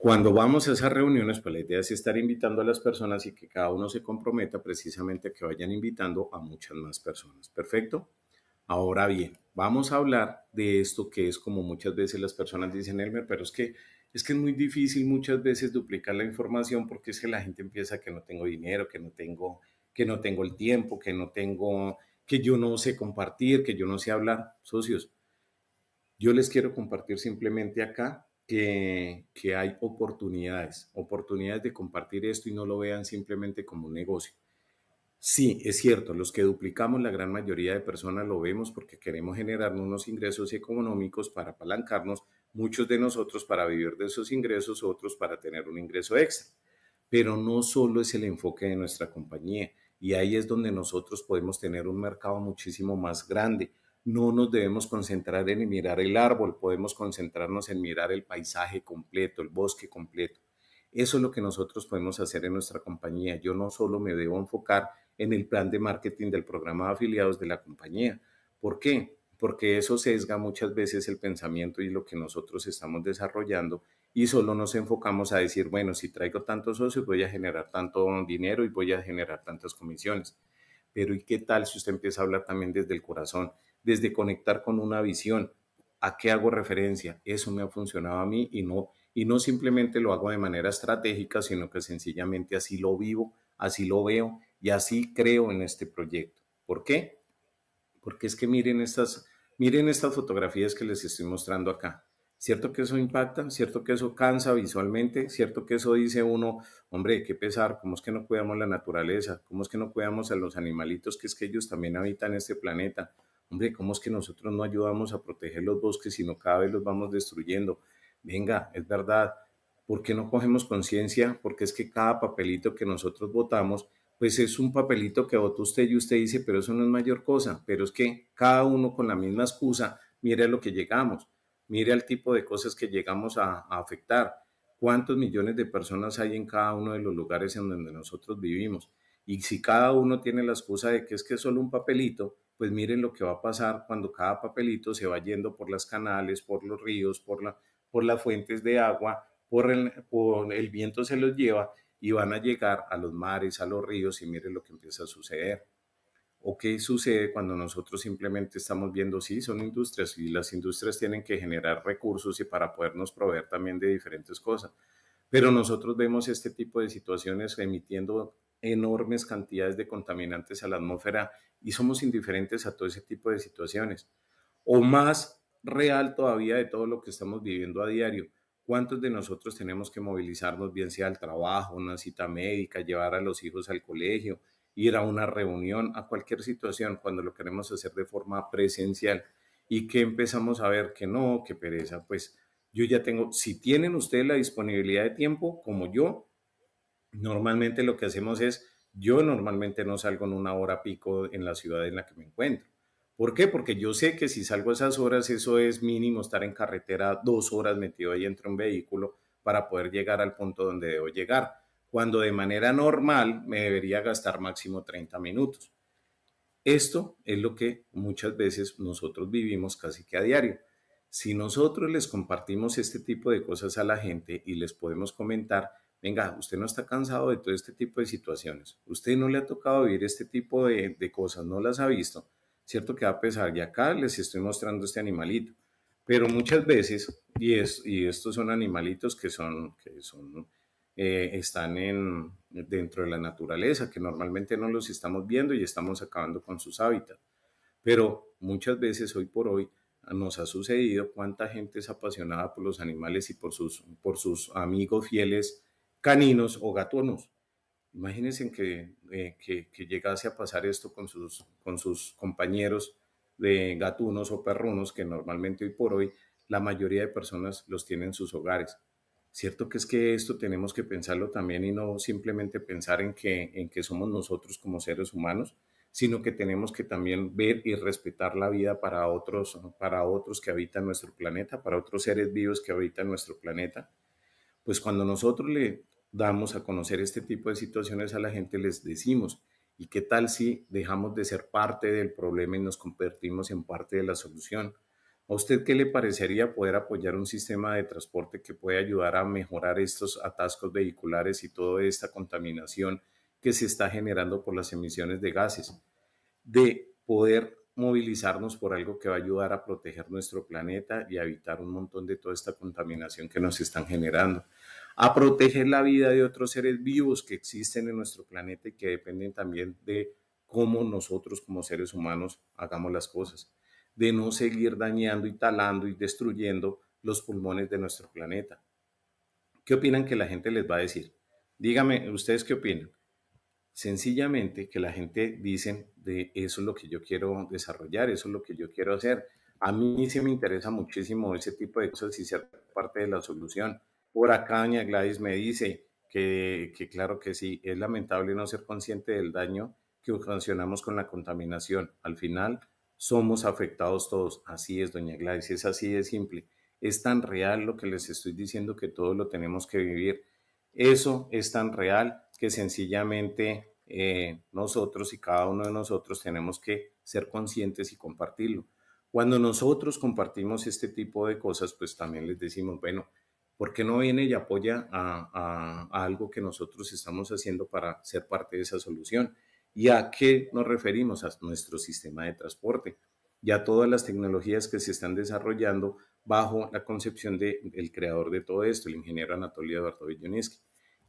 Cuando vamos a esas reuniones, pues la idea es estar invitando a las personas y que cada uno se comprometa precisamente a que vayan invitando a muchas más personas. ¿Perfecto? Ahora bien, vamos a hablar de esto que es como muchas veces las personas dicen, Elmer, pero es que es que es muy difícil muchas veces duplicar la información porque es que la gente empieza que no tengo dinero, que no tengo, que no tengo el tiempo, que no tengo, que yo no sé compartir, que yo no sé hablar, socios. Yo les quiero compartir simplemente acá que, hay oportunidades, oportunidades de compartir esto y no lo vean simplemente como un negocio. Sí, es cierto, los que duplicamos, la gran mayoría de personas lo vemos porque queremos generar unos ingresos económicos para apalancarnos, muchos de nosotros para vivir de esos ingresos, otros para tener un ingreso extra. Pero no solo es el enfoque de nuestra compañía y ahí es donde nosotros podemos tener un mercado muchísimo más grande no nos debemos concentrar en mirar el árbol, podemos concentrarnos en mirar el paisaje completo, el bosque completo. Eso es lo que nosotros podemos hacer en nuestra compañía. Yo no solo me debo enfocar en el plan de marketing del programa de afiliados de la compañía. ¿Por qué? Porque eso sesga muchas veces el pensamiento y lo que nosotros estamos desarrollando y solo nos enfocamos a decir, bueno, si traigo tantos socios voy a generar tanto dinero y voy a generar tantas comisiones. Pero ¿y qué tal si usted empieza a hablar también desde el corazón? desde conectar con una visión. ¿A qué hago referencia? Eso me ha funcionado a mí y no, y no simplemente lo hago de manera estratégica, sino que sencillamente así lo vivo, así lo veo y así creo en este proyecto. ¿Por qué? Porque es que miren estas, miren estas fotografías que les estoy mostrando acá. ¿Cierto que eso impacta? ¿Cierto que eso cansa visualmente? ¿Cierto que eso dice uno, hombre, qué pesar, cómo es que no cuidamos la naturaleza? ¿Cómo es que no cuidamos a los animalitos que es que ellos también habitan este planeta? Hombre, ¿cómo es que nosotros no ayudamos a proteger los bosques, sino cada vez los vamos destruyendo? Venga, es verdad. ¿Por qué no cogemos conciencia? Porque es que cada papelito que nosotros votamos, pues es un papelito que votó usted y usted dice, pero eso no es mayor cosa. Pero es que cada uno con la misma excusa, mire a lo que llegamos, mire al tipo de cosas que llegamos a, afectar cuántos millones de personas hay en cada uno de los lugares en donde nosotros vivimos. Y si cada uno tiene la excusa de que es que es solo un papelito, pues miren lo que va a pasar cuando cada papelito se va yendo por las canales, por los ríos, por, la, por las fuentes de agua, por el, por el viento se los lleva y van a llegar a los mares, a los ríos y miren lo que empieza a suceder. ¿O qué sucede cuando nosotros simplemente estamos viendo, sí, son industrias y las industrias tienen que generar recursos y para podernos proveer también de diferentes cosas? Pero nosotros vemos este tipo de situaciones emitiendo enormes cantidades de contaminantes a la atmósfera y somos indiferentes a todo ese tipo de situaciones. O más real todavía de todo lo que estamos viviendo a diario. ¿Cuántos de nosotros tenemos que movilizarnos, bien sea al trabajo, una cita médica, llevar a los hijos al colegio, ir a una reunión, a cualquier situación, cuando lo queremos hacer de forma presencial? Y que empezamos a ver que no, que pereza, pues yo ya tengo, si tienen ustedes la disponibilidad de tiempo, como yo, normalmente lo que hacemos es, yo normalmente no salgo en una hora pico en la ciudad en la que me encuentro. ¿Por qué? Porque yo sé que si salgo esas horas, eso es mínimo estar en carretera dos horas metido ahí entre un vehículo para poder llegar al punto donde debo llegar, cuando de manera normal me debería gastar máximo 30 minutos. Esto es lo que muchas veces nosotros vivimos casi que a diario. Si nosotros les compartimos este tipo de cosas a la gente y les podemos comentar, venga, usted no está cansado de todo este tipo de situaciones, usted no le ha tocado vivir este tipo de, cosas, no las ha visto, cierto que va a pesar, y acá les estoy mostrando este animalito, pero muchas veces, y, es, y estos son animalitos que son, que son eh, están en, dentro de la naturaleza, que normalmente no los estamos viendo y estamos acabando con sus hábitats, pero muchas veces hoy por hoy, nos ha sucedido, cuánta gente es apasionada por los animales y por sus, por sus amigos fieles caninos o gatunos. Imagínense eh, que, que, llegase a pasar esto con sus, con sus compañeros de gatunos o perrunos, que normalmente hoy por hoy la mayoría de personas los tienen en sus hogares. Cierto que es que esto tenemos que pensarlo también y no simplemente pensar en que, en que somos nosotros como seres humanos, sino que tenemos que también ver y respetar la vida para otros, para otros que habitan nuestro planeta, para otros seres vivos que habitan nuestro planeta. Pues cuando nosotros le damos a conocer este tipo de situaciones a la gente, les decimos, ¿y qué tal si dejamos de ser parte del problema y nos convertimos en parte de la solución? ¿A usted qué le parecería poder apoyar un sistema de transporte que puede ayudar a mejorar estos atascos vehiculares y toda esta contaminación que se está generando por las emisiones de gases? De poder movilizarnos por algo que va a ayudar a proteger nuestro planeta y evitar un montón de toda esta contaminación que nos están generando a proteger la vida de otros seres vivos que existen en nuestro planeta y que dependen también de cómo nosotros como seres humanos hagamos las cosas, de no seguir dañando y talando y destruyendo los pulmones de nuestro planeta. ¿Qué opinan que la gente les va a decir? Dígame, ¿ustedes qué opinan? Sencillamente que la gente dice, de eso es lo que yo quiero desarrollar, eso es lo que yo quiero hacer. A mí sí me interesa muchísimo ese tipo de cosas y ser parte de la solución por acá, doña Gladys me dice que, claro que sí, es lamentable no ser consciente del daño que ocasionamos con la contaminación. Al final, somos afectados todos. Así es, doña Gladys, es así de simple. Es tan real lo que les estoy diciendo que todos lo tenemos que vivir. Eso es tan real que sencillamente eh, nosotros y cada uno de nosotros tenemos que ser conscientes y compartirlo. Cuando nosotros compartimos este tipo de cosas, pues también les decimos, bueno, ¿por qué no viene y apoya a, algo que nosotros estamos haciendo para ser parte de esa solución? ¿Y a qué nos referimos? A nuestro sistema de transporte y a todas las tecnologías que se están desarrollando bajo la concepción del el creador de todo esto, el ingeniero Anatolio Eduardo Villoneski.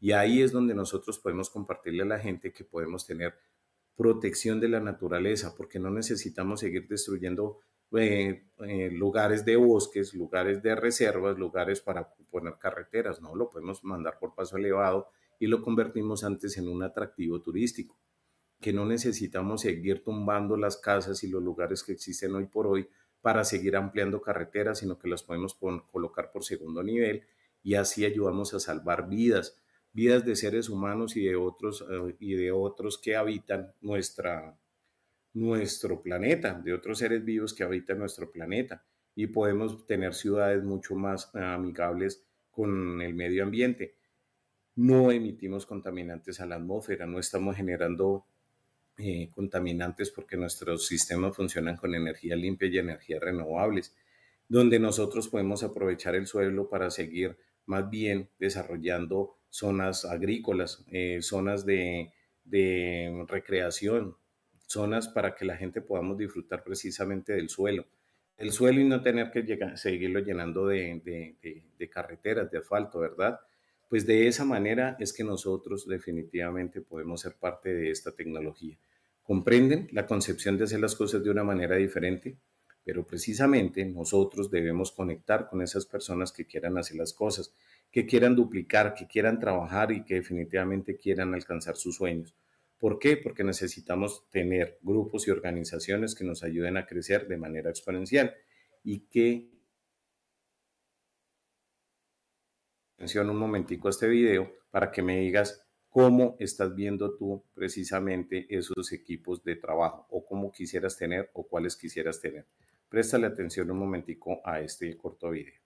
Y ahí es donde nosotros podemos compartirle a la gente que podemos tener protección de la naturaleza, porque no necesitamos seguir destruyendo eh, eh, lugares de bosques, lugares de reservas, lugares para poner carreteras, no, lo podemos mandar por paso elevado y lo convertimos antes en un atractivo turístico, que no necesitamos seguir tumbando las casas y los lugares que existen hoy por hoy para seguir ampliando carreteras, sino que las podemos colocar por segundo nivel y así ayudamos a salvar vidas, vidas de seres humanos y de otros, eh, y de otros que habitan nuestra, nuestro planeta, de otros seres vivos que habitan nuestro planeta y podemos tener ciudades mucho más eh, amigables con el medio ambiente. No emitimos contaminantes a la atmósfera, no estamos generando eh, contaminantes porque nuestros sistemas funcionan con energía limpia y energías renovables, donde nosotros podemos aprovechar el suelo para seguir más bien desarrollando zonas agrícolas, eh, zonas de recreación, zonas para que la gente podamos disfrutar precisamente del suelo. El suelo y no tener que seguirlo llenando de carreteras, de asfalto, ¿verdad? Pues de esa manera es que nosotros definitivamente podemos ser parte de esta tecnología. Comprenden la concepción de hacer las cosas de una manera diferente, pero precisamente nosotros debemos conectar con esas personas que quieran hacer las cosas, que quieran duplicar, que quieran trabajar y que definitivamente quieran alcanzar sus sueños ¿Por qué? Porque necesitamos tener grupos y organizaciones que nos ayuden a crecer de manera exponencial y que... Atención un momentico a este video para que me digas cómo estás viendo tú precisamente esos equipos de trabajo o cómo quisieras tener o cuáles quisieras tener. Préstale atención un momentico a este corto video.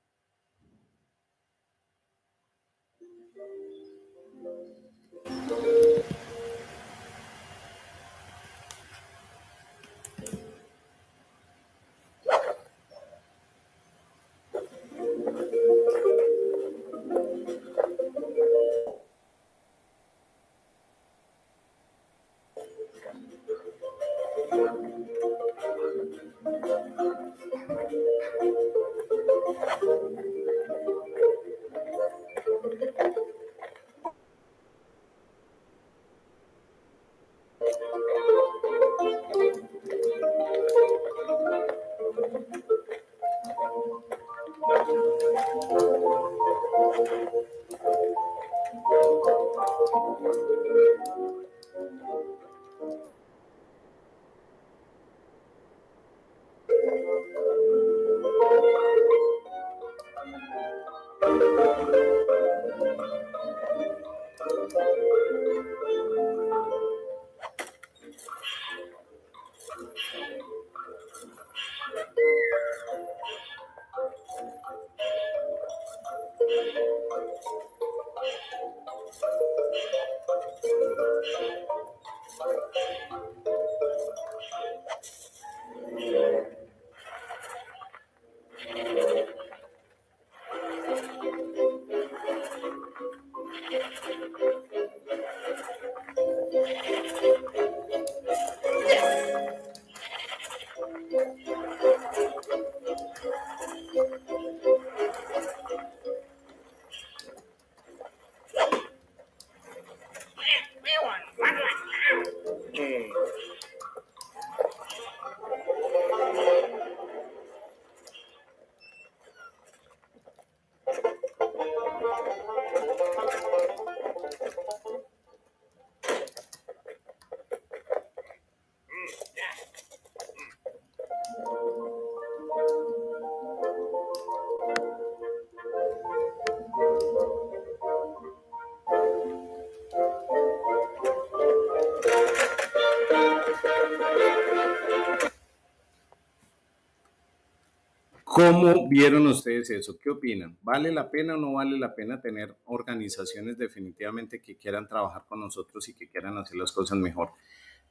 ¿Cómo vieron ustedes eso? ¿Qué opinan? ¿Vale la pena o no vale la pena tener organizaciones definitivamente que quieran trabajar con nosotros y que quieran hacer las cosas mejor?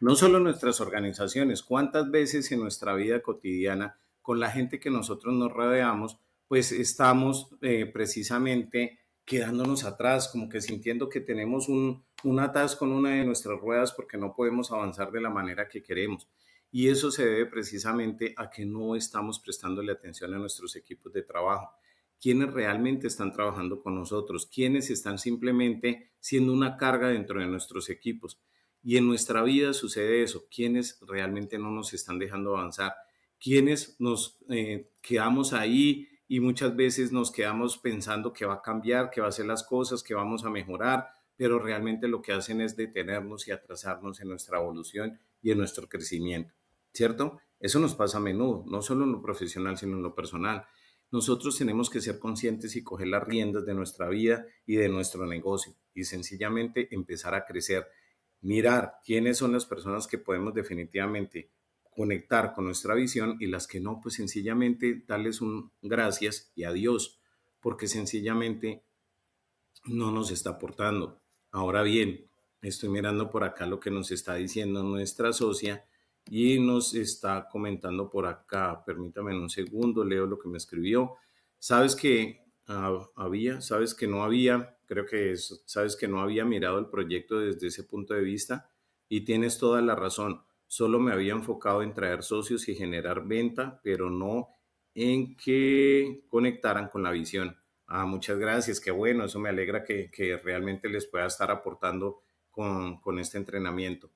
No solo nuestras organizaciones, cuántas veces en nuestra vida cotidiana con la gente que nosotros nos rodeamos, pues estamos eh, precisamente quedándonos atrás, como que sintiendo que tenemos un, un atasco en una de nuestras ruedas porque no podemos avanzar de la manera que queremos y eso se debe precisamente a que no estamos prestándole atención a nuestros equipos de trabajo, quienes realmente están trabajando con nosotros, quienes están simplemente siendo una carga dentro de nuestros equipos. Y en nuestra vida sucede eso, quienes realmente no nos están dejando avanzar, quienes nos eh, quedamos ahí y muchas veces nos quedamos pensando que va a cambiar, que va a hacer las cosas, que vamos a mejorar, pero realmente lo que hacen es detenernos y atrasarnos en nuestra evolución y en nuestro crecimiento. ¿cierto? Eso nos pasa a menudo, no solo en lo profesional, sino en lo personal. Nosotros tenemos que ser conscientes y coger las riendas de nuestra vida y de nuestro negocio y sencillamente empezar a crecer, mirar quiénes son las personas que podemos definitivamente conectar con nuestra visión y las que no, pues sencillamente darles un gracias y adiós, porque sencillamente no nos está aportando. Ahora bien, estoy mirando por acá lo que nos está diciendo nuestra socia y nos está comentando por acá, permítame un segundo, leo lo que me escribió. Sabes que ah, había, sabes que no había, creo que sabes que no había mirado el proyecto desde ese punto de vista y tienes toda la razón. Solo me había enfocado en traer socios y generar venta, pero no en que conectaran con la visión. Ah, muchas gracias, qué bueno, eso me alegra que, realmente les pueda estar aportando con, con este entrenamiento.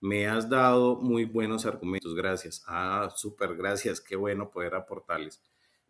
Me has dado muy buenos argumentos, gracias. Ah, súper, gracias, qué bueno poder aportarles.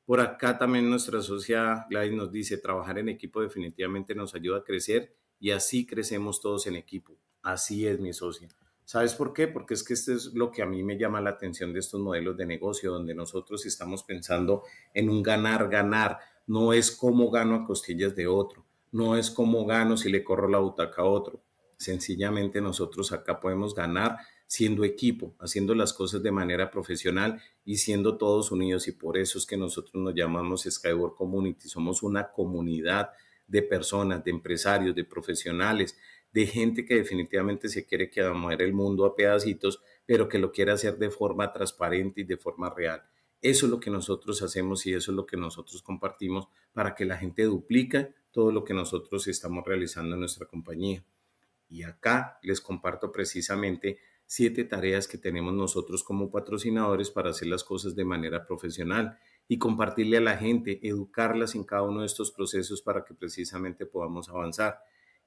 Por acá también nuestra socia Gladys nos dice, trabajar en equipo definitivamente nos ayuda a crecer y así crecemos todos en equipo. Así es mi socia. ¿Sabes por qué? Porque es que esto es lo que a mí me llama la atención de estos modelos de negocio, donde nosotros estamos pensando en un ganar, ganar. No es cómo gano a costillas de otro, no es cómo gano si le corro la butaca a otro. Sencillamente nosotros acá podemos ganar siendo equipo, haciendo las cosas de manera profesional y siendo todos unidos. Y por eso es que nosotros nos llamamos Skyward Community. Somos una comunidad de personas, de empresarios, de profesionales, de gente que definitivamente se quiere que mover el mundo a pedacitos, pero que lo quiere hacer de forma transparente y de forma real. Eso es lo que nosotros hacemos y eso es lo que nosotros compartimos para que la gente duplique todo lo que nosotros estamos realizando en nuestra compañía. Y acá les comparto precisamente siete tareas que tenemos nosotros como patrocinadores para hacer las cosas de manera profesional y compartirle a la gente, educarlas en cada uno de estos procesos para que precisamente podamos avanzar.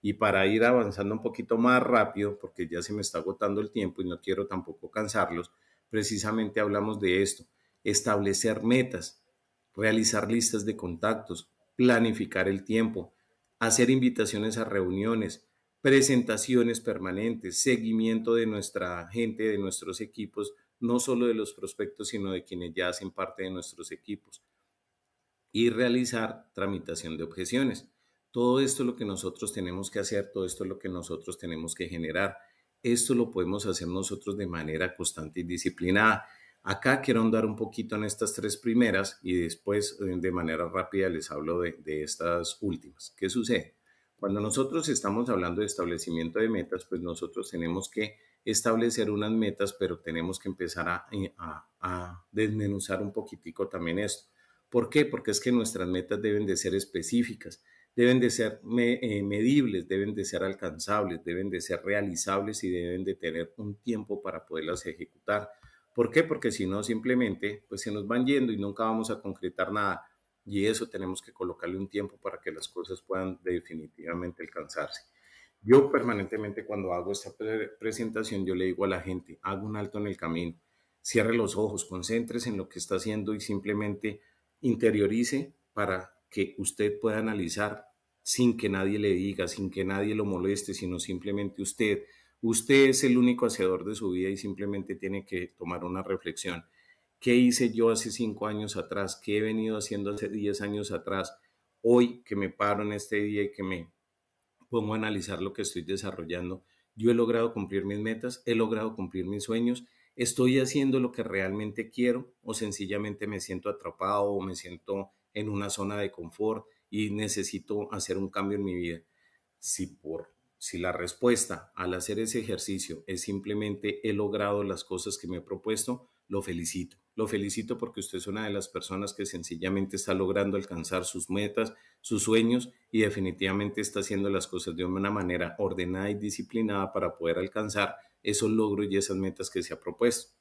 Y para ir avanzando un poquito más rápido, porque ya se me está agotando el tiempo y no quiero tampoco cansarlos, precisamente hablamos de esto, establecer metas, realizar listas de contactos, planificar el tiempo, hacer invitaciones a reuniones, presentaciones permanentes, seguimiento de nuestra gente, de nuestros equipos, no solo de los prospectos, sino de quienes ya hacen parte de nuestros equipos. Y realizar tramitación de objeciones. Todo esto es lo que nosotros tenemos que hacer, todo esto es lo que nosotros tenemos que generar. Esto lo podemos hacer nosotros de manera constante y disciplinada. Acá quiero andar un poquito en estas tres primeras y después eh, de manera rápida les hablo de, de estas últimas. ¿Qué sucede? Cuando nosotros estamos hablando de establecimiento de metas, pues nosotros tenemos que establecer unas metas, pero tenemos que empezar a, eh, desmenuzar un poquitico también esto. ¿Por qué? Porque es que nuestras metas deben de ser específicas, deben de ser eh, medibles, deben de ser alcanzables, deben de ser realizables y deben de tener un tiempo para poderlas ejecutar. ¿Por qué? Porque si no, simplemente pues se nos van yendo y nunca vamos a concretar nada y eso tenemos que colocarle un tiempo para que las cosas puedan definitivamente alcanzarse. Yo permanentemente cuando hago esta presentación, yo le digo a la gente, haga un alto en el camino, cierre los ojos, concéntrese en lo que está haciendo y simplemente interiorice para que usted pueda analizar sin que nadie le diga, sin que nadie lo moleste, sino simplemente usted. Usted es el único hacedor de su vida y simplemente tiene que tomar una reflexión qué hice yo hace cinco años atrás, qué he venido haciendo hace diez años atrás, hoy que me paro en este día y que me pongo a analizar lo que estoy desarrollando, yo he logrado cumplir mis metas, he logrado cumplir mis sueños, estoy haciendo lo que realmente quiero o sencillamente me siento atrapado o me siento en una zona de confort y necesito hacer un cambio en mi vida. Si por si la respuesta al hacer ese ejercicio es simplemente he logrado las cosas que me he propuesto, lo felicito. Lo felicito porque usted es una de las personas que sencillamente está logrando alcanzar sus metas, sus sueños y definitivamente está haciendo las cosas de una manera ordenada y disciplinada para poder alcanzar esos logros y esas metas que se ha propuesto.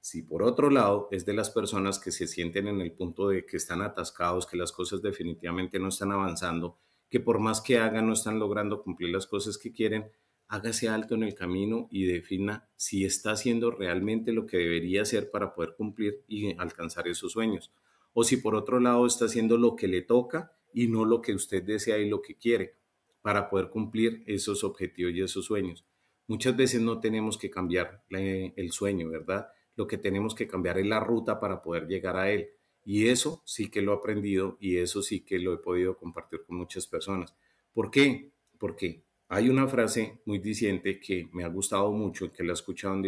Si por otro lado es de las personas que se sienten en el punto de que están atascados, que las cosas definitivamente no están avanzando, que por más que hagan no están logrando cumplir las cosas que quieren, hágase alto en el camino y defina si está haciendo realmente lo que debería hacer para poder cumplir y alcanzar esos sueños. O si por otro lado está haciendo lo que le toca y no lo que usted desea y lo que quiere para poder cumplir esos objetivos y esos sueños. Muchas veces no tenemos que cambiar eh, el sueño, ¿verdad? Lo que tenemos que cambiar es la ruta para poder llegar a él. Y eso sí que lo he aprendido y eso sí que lo he podido compartir con muchas personas. ¿Por qué? Porque hay una frase muy diciente que me ha gustado mucho, y que la he escuchado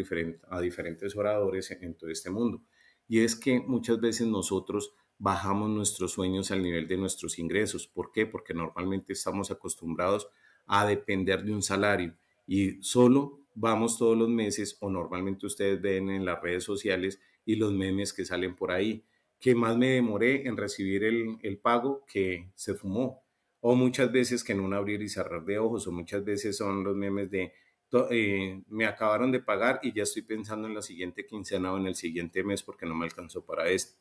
a diferentes oradores en, todo este mundo, y es que muchas veces nosotros bajamos nuestros sueños al nivel de nuestros ingresos. ¿Por qué? Porque normalmente estamos acostumbrados a depender de un salario y solo vamos todos los meses o normalmente ustedes ven en las redes sociales y los memes que salen por ahí, que más me demoré en recibir el pago que se fumó, o muchas veces que en un abrir y cerrar de ojos, o muchas veces son los memes de eh, me acabaron de pagar y ya estoy pensando en la siguiente quincena o en el siguiente mes porque no me alcanzó para esto.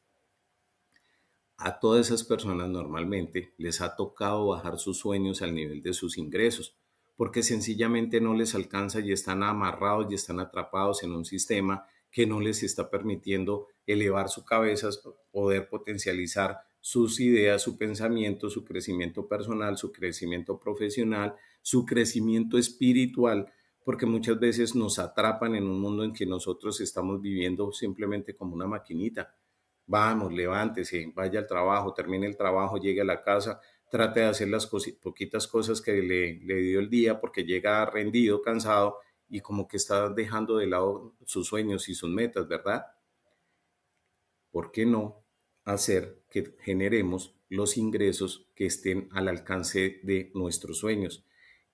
A todas esas personas normalmente les ha tocado bajar sus sueños al nivel de sus ingresos, porque sencillamente no les alcanza y están amarrados y están atrapados en un sistema que no les está permitiendo elevar su cabeza, poder potencializar sus ideas, su pensamiento, su crecimiento personal, su crecimiento profesional, su crecimiento espiritual, porque muchas veces nos atrapan en un mundo en que nosotros estamos viviendo simplemente como una maquinita. Vamos, levántese, vaya al trabajo, termine el trabajo, llegue a la casa, trate de hacer las poquitas cosas que le, dio el día porque llega rendido, cansado y como que está dejando de lado sus sueños y sus metas, ¿verdad? ¿Por qué no hacer que generemos los ingresos que estén al alcance de nuestros sueños.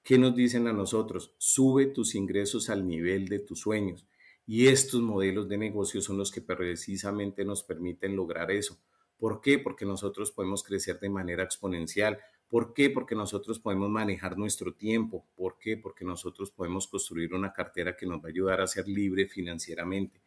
¿Qué nos dicen a nosotros? Sube tus ingresos al nivel de tus sueños. Y estos modelos de negocio son los que precisamente nos permiten lograr eso. ¿Por qué? Porque nosotros podemos crecer de manera exponencial. ¿Por qué? Porque nosotros podemos manejar nuestro tiempo. ¿Por qué? Porque nosotros podemos construir una cartera que nos va a ayudar a ser libre financieramente.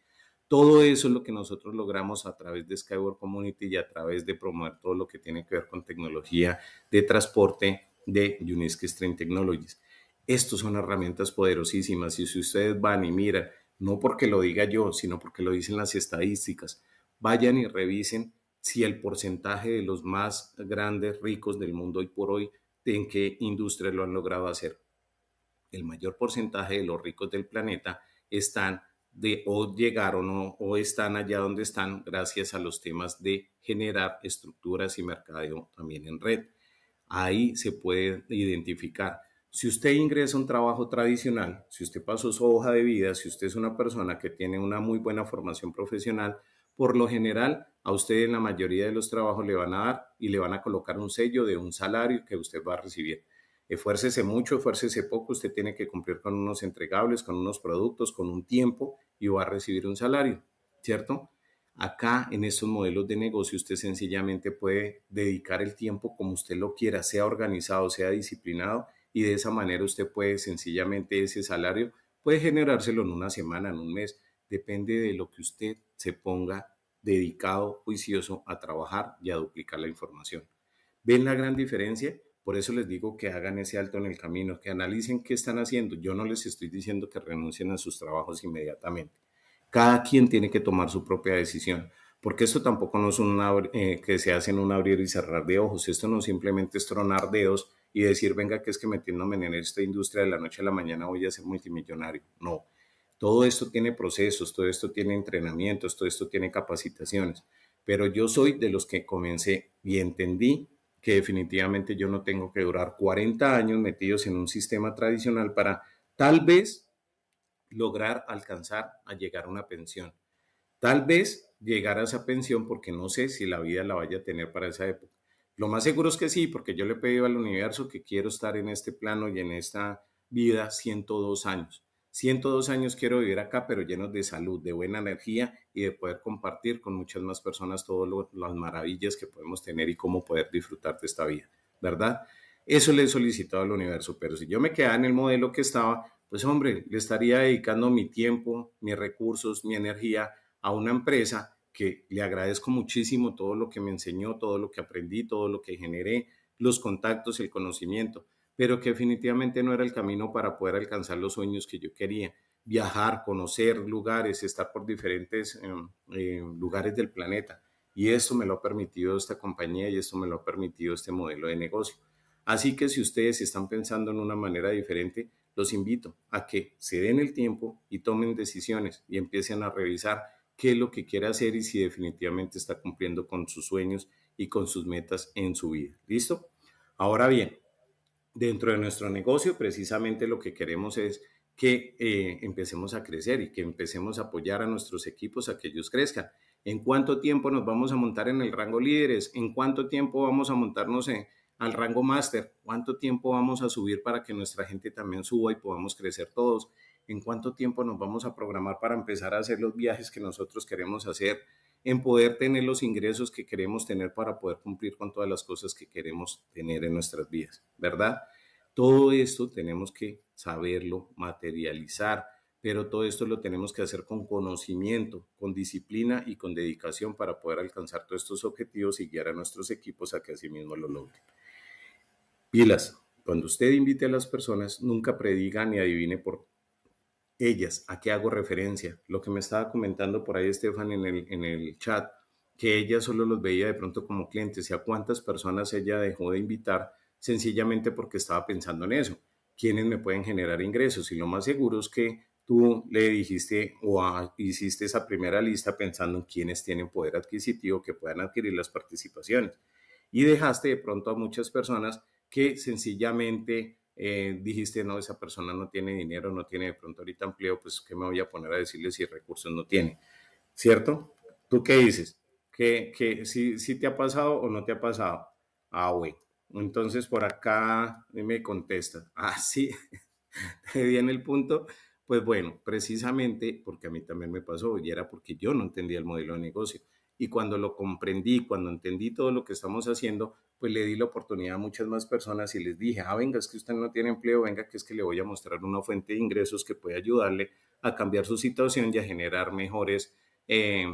Todo eso es lo que nosotros logramos a través de Skyward Community y a través de promover todo lo que tiene que ver con tecnología de transporte de Unisque Train Technologies. Estas son herramientas poderosísimas y si ustedes van y miran, no porque lo diga yo, sino porque lo dicen las estadísticas, vayan y revisen si el porcentaje de los más grandes ricos del mundo hoy por hoy, en qué industria lo han logrado hacer. El mayor porcentaje de los ricos del planeta están de o llegaron o, están allá donde están gracias a los temas de generar estructuras y mercadeo también en red. Ahí se puede identificar. Si usted ingresa a un trabajo tradicional, si usted pasó su hoja de vida, si usted es una persona que tiene una muy buena formación profesional, por lo general a usted en la mayoría de los trabajos le van a dar y le van a colocar un sello de un salario que usted va a recibir. Esfuércese mucho, esfuércese poco, usted tiene que cumplir con unos entregables, con unos productos, con un tiempo y va a recibir un salario, ¿cierto? Acá en estos modelos de negocio usted sencillamente puede dedicar el tiempo como usted lo quiera, sea organizado, sea disciplinado y de esa manera usted puede sencillamente ese salario, puede generárselo en una semana, en un mes, depende de lo que usted se ponga dedicado, juicioso a trabajar y a duplicar la información. ¿Ven la gran diferencia? Por eso les digo que hagan ese alto en el camino, que analicen qué están haciendo. Yo no les estoy diciendo que renuncien a sus trabajos inmediatamente. Cada quien tiene que tomar su propia decisión, porque esto tampoco no es un eh, que se hace un abrir y cerrar de ojos. Esto no simplemente es tronar dedos y decir, venga, que es que metiéndome en esta industria de la noche a la mañana voy a ser multimillonario. No. Todo esto tiene procesos, todo esto tiene entrenamientos, todo esto tiene capacitaciones. Pero yo soy de los que comencé y entendí que definitivamente yo no tengo que durar 40 años metidos en un sistema tradicional para tal vez lograr alcanzar a llegar a una pensión. Tal vez llegar a esa pensión porque no sé si la vida la vaya a tener para esa época. Lo más seguro es que sí, porque yo le he al universo que quiero estar en este plano y en esta vida 102 años. 102 años quiero vivir acá, pero llenos de salud, de buena energía y de poder compartir con muchas más personas todas las maravillas que podemos tener y cómo poder disfrutar de esta vida, ¿verdad? Eso le he solicitado al universo, pero si yo me quedaba en el modelo que estaba, pues hombre, le estaría dedicando mi tiempo, mis recursos, mi energía a una empresa que le agradezco muchísimo todo lo que me enseñó, todo lo que aprendí, todo lo que generé, los contactos, el conocimiento pero que definitivamente no era el camino para poder alcanzar los sueños que yo quería. Viajar, conocer lugares, estar por diferentes em, eh, lugares del planeta. Y eso me lo ha permitido esta compañía y eso me lo ha permitido este modelo de negocio. Así que si ustedes están pensando en una manera diferente, los invito a que se den el tiempo y tomen decisiones y empiecen a revisar qué es lo que quiere hacer y si definitivamente está cumpliendo con sus sueños y con sus metas en su vida. ¿Listo? Ahora bien, dentro de nuestro negocio, precisamente lo que queremos es que eh, empecemos a crecer y que empecemos a apoyar a nuestros equipos a que ellos crezcan. ¿En cuánto tiempo nos vamos a montar en el rango líderes? ¿En cuánto tiempo vamos a montarnos al rango máster? ¿Cuánto tiempo vamos a subir para que nuestra gente también suba y podamos crecer todos? ¿En cuánto tiempo nos vamos a programar para empezar a hacer los viajes que nosotros queremos hacer? en poder tener los ingresos que queremos tener para poder cumplir con todas las cosas que queremos tener en nuestras vidas, ¿verdad? Todo esto tenemos que saberlo, materializar, pero todo esto lo tenemos que hacer con conocimiento, con disciplina y con dedicación para poder alcanzar todos estos objetivos y guiar a nuestros equipos a que así mismo lo logren. Pilas, cuando usted invite a las personas, nunca prediga ni adivine por qué ellas, ¿a qué hago referencia? Lo que me estaba comentando por ahí Estefan en el, chat, que ella solo los veía de pronto como clientes y a cuántas personas ella dejó de invitar sencillamente porque estaba pensando en eso. ¿Quiénes me pueden generar ingresos? Y lo más seguro es que tú le dijiste o hiciste esa primera lista pensando en quiénes tienen poder adquisitivo que puedan adquirir las participaciones. Y dejaste de pronto a muchas personas que sencillamente eh, dijiste, no, esa persona no tiene dinero, no tiene de pronto ahorita empleo, pues ¿qué me voy a poner a decirle si recursos no tiene? ¿Cierto? ¿Tú qué dices? ¿Que, que si, si te ha pasado o no te ha pasado? Ah, bueno. Entonces por acá eh, me contesta, ah, sí, te di en el punto. Pues bueno, precisamente porque a mí también me pasó y era porque yo no entendía el modelo de negocio y cuando lo comprendí, cuando entendí todo lo que estamos haciendo, pues le di la oportunidad a muchas más personas y les dije, ah, venga, es que usted no tiene empleo, venga, que es que le voy a mostrar una fuente de ingresos que puede ayudarle a cambiar su situación y a generar mejores eh,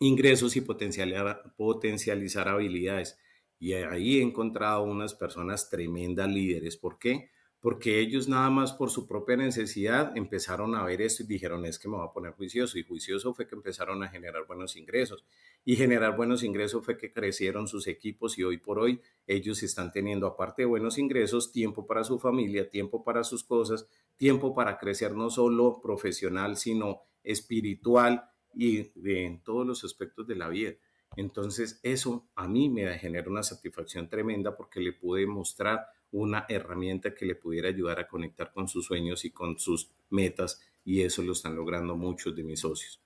ingresos y potencializar, potencializar habilidades. Y ahí he encontrado unas personas tremendas líderes. ¿Por qué? porque ellos nada más por su propia necesidad empezaron a ver esto y dijeron es que me voy a poner juicioso y juicioso fue que empezaron a generar buenos ingresos y generar buenos ingresos fue que crecieron sus equipos y hoy por hoy ellos están teniendo aparte de buenos ingresos tiempo para su familia, tiempo para sus cosas, tiempo para crecer no solo profesional sino espiritual y en todos los aspectos de la vida. Entonces eso a mí me genera una satisfacción tremenda porque le pude mostrar una herramienta que le pudiera ayudar a conectar con sus sueños y con sus metas y eso lo están logrando muchos de mis socios.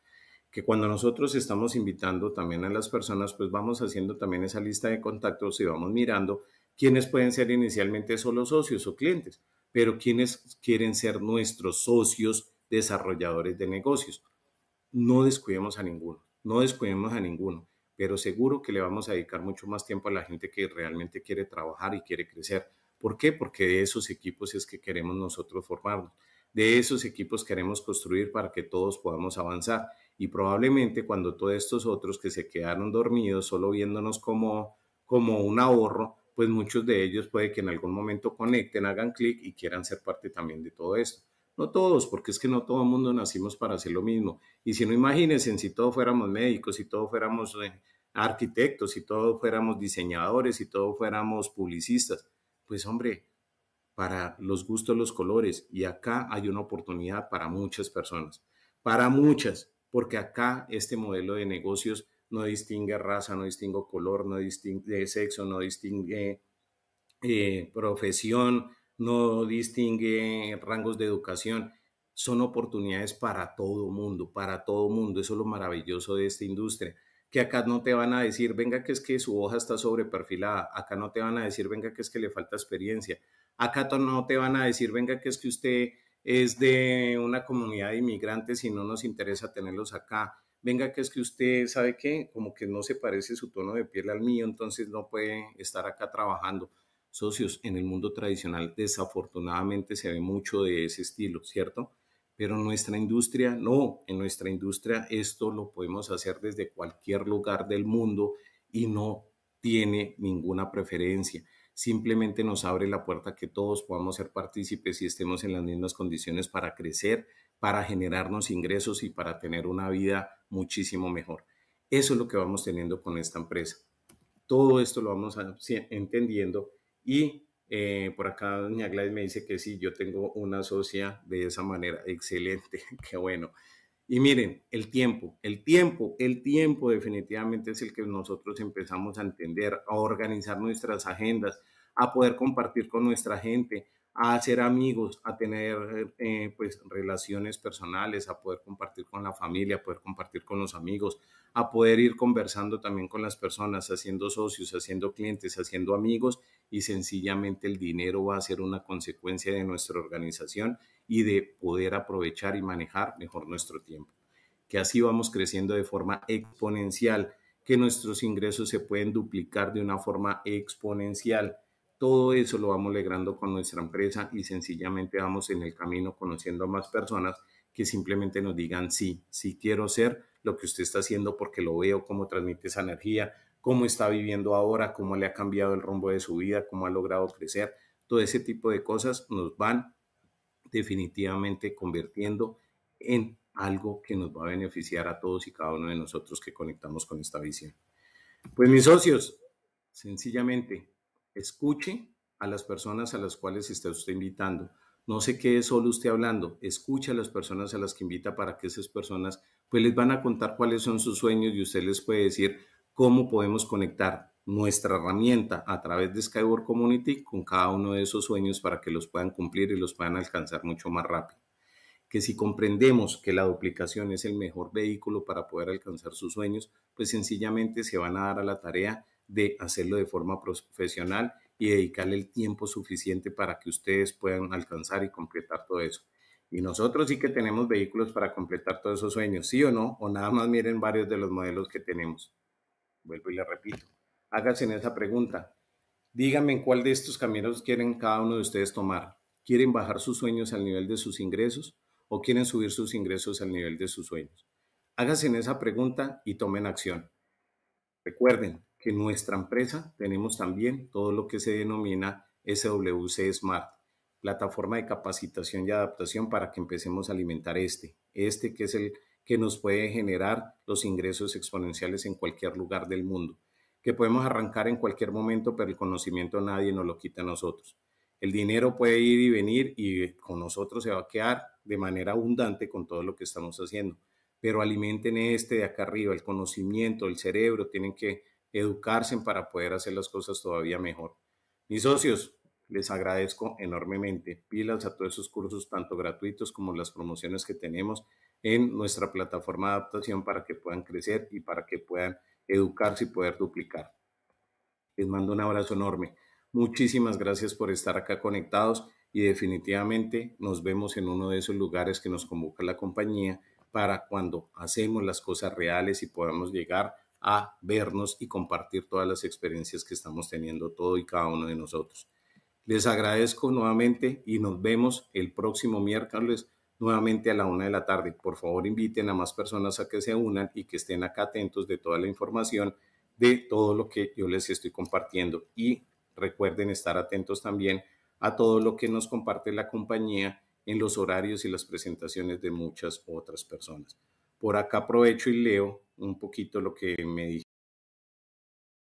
Que cuando nosotros estamos invitando también a las personas, pues vamos haciendo también esa lista de contactos y vamos mirando quiénes pueden ser inicialmente solo socios o clientes, pero quiénes quieren ser nuestros socios desarrolladores de negocios. No descuidemos a ninguno, no descuidemos a ninguno, pero seguro que le vamos a dedicar mucho más tiempo a la gente que realmente quiere trabajar y quiere crecer ¿Por qué? Porque de esos equipos es que queremos nosotros formarnos. De esos equipos queremos construir para que todos podamos avanzar. Y probablemente cuando todos estos otros que se quedaron dormidos, solo viéndonos como, como un ahorro, pues muchos de ellos puede que en algún momento conecten, hagan clic y quieran ser parte también de todo esto. No todos, porque es que no todo el mundo nacimos para hacer lo mismo. Y si no imagínense, si todos fuéramos médicos, si todos fuéramos eh, arquitectos, si todos fuéramos diseñadores, si todos fuéramos publicistas, pues hombre, para los gustos, los colores, y acá hay una oportunidad para muchas personas, para muchas, porque acá este modelo de negocios no distingue raza, no distingue color, no distingue sexo, no distingue eh, profesión, no distingue rangos de educación. Son oportunidades para todo mundo, para todo mundo. Eso es lo maravilloso de esta industria que acá no te van a decir, venga, que es que su hoja está sobreperfilada, acá no te van a decir, venga, que es que le falta experiencia, acá no te van a decir, venga, que es que usted es de una comunidad de inmigrantes y no nos interesa tenerlos acá, venga, que es que usted sabe que como que no se parece su tono de piel al mío, entonces no puede estar acá trabajando. Socios, en el mundo tradicional desafortunadamente se ve mucho de ese estilo, ¿cierto? pero en nuestra industria no, en nuestra industria esto lo podemos hacer desde cualquier lugar del mundo y no tiene ninguna preferencia. Simplemente nos abre la puerta que todos podamos ser partícipes y estemos en las mismas condiciones para crecer, para generarnos ingresos y para tener una vida muchísimo mejor. Eso es lo que vamos teniendo con esta empresa. Todo esto lo vamos entendiendo y eh, por acá doña Gladys me dice que sí, yo tengo una socia de esa manera. Excelente, qué bueno. Y miren, el tiempo, el tiempo, el tiempo definitivamente es el que nosotros empezamos a entender, a organizar nuestras agendas, a poder compartir con nuestra gente, a hacer amigos, a tener eh, pues relaciones personales, a poder compartir con la familia, a poder compartir con los amigos, a poder ir conversando también con las personas, haciendo socios, haciendo clientes, haciendo amigos y sencillamente el dinero va a ser una consecuencia de nuestra organización y de poder aprovechar y manejar mejor nuestro tiempo. Que así vamos creciendo de forma exponencial, que nuestros ingresos se pueden duplicar de una forma exponencial todo eso lo vamos logrando con nuestra empresa y sencillamente vamos en el camino conociendo a más personas que simplemente nos digan, sí, sí quiero ser lo que usted está haciendo porque lo veo, cómo transmite esa energía, cómo está viviendo ahora, cómo le ha cambiado el rumbo de su vida, cómo ha logrado crecer. Todo ese tipo de cosas nos van definitivamente convirtiendo en algo que nos va a beneficiar a todos y cada uno de nosotros que conectamos con esta visión. Pues mis socios, sencillamente, escuche a las personas a las cuales está usted invitando. No se quede solo usted hablando, escuche a las personas a las que invita para que esas personas pues les van a contar cuáles son sus sueños y usted les puede decir cómo podemos conectar nuestra herramienta a través de Skyward Community con cada uno de esos sueños para que los puedan cumplir y los puedan alcanzar mucho más rápido. Que si comprendemos que la duplicación es el mejor vehículo para poder alcanzar sus sueños, pues sencillamente se van a dar a la tarea de hacerlo de forma profesional y dedicarle el tiempo suficiente para que ustedes puedan alcanzar y completar todo eso. Y nosotros sí que tenemos vehículos para completar todos esos sueños, sí o no, o nada más miren varios de los modelos que tenemos. Vuelvo y le repito, háganse en esa pregunta. Díganme en cuál de estos caminos quieren cada uno de ustedes tomar. ¿Quieren bajar sus sueños al nivel de sus ingresos o quieren subir sus ingresos al nivel de sus sueños? Háganse en esa pregunta y tomen acción. Recuerden, que nuestra empresa tenemos también todo lo que se denomina SWC Smart, plataforma de capacitación y adaptación para que empecemos a alimentar este, este que es el que nos puede generar los ingresos exponenciales en cualquier lugar del mundo, que podemos arrancar en cualquier momento, pero el conocimiento nadie nos lo quita a nosotros. El dinero puede ir y venir y con nosotros se va a quedar de manera abundante con todo lo que estamos haciendo, pero alimenten este de acá arriba, el conocimiento, el cerebro, tienen que educarse para poder hacer las cosas todavía mejor. Mis socios, les agradezco enormemente. Pilas a todos esos cursos, tanto gratuitos como las promociones que tenemos en nuestra plataforma de adaptación para que puedan crecer y para que puedan educarse y poder duplicar. Les mando un abrazo enorme. Muchísimas gracias por estar acá conectados y definitivamente nos vemos en uno de esos lugares que nos convoca la compañía para cuando hacemos las cosas reales y podamos llegar a vernos y compartir todas las experiencias que estamos teniendo todo y cada uno de nosotros. Les agradezco nuevamente y nos vemos el próximo miércoles nuevamente a la una de la tarde. Por favor, inviten a más personas a que se unan y que estén acá atentos de toda la información, de todo lo que yo les estoy compartiendo. Y recuerden estar atentos también a todo lo que nos comparte la compañía en los horarios y las presentaciones de muchas otras personas. Por acá aprovecho y leo un poquito lo que me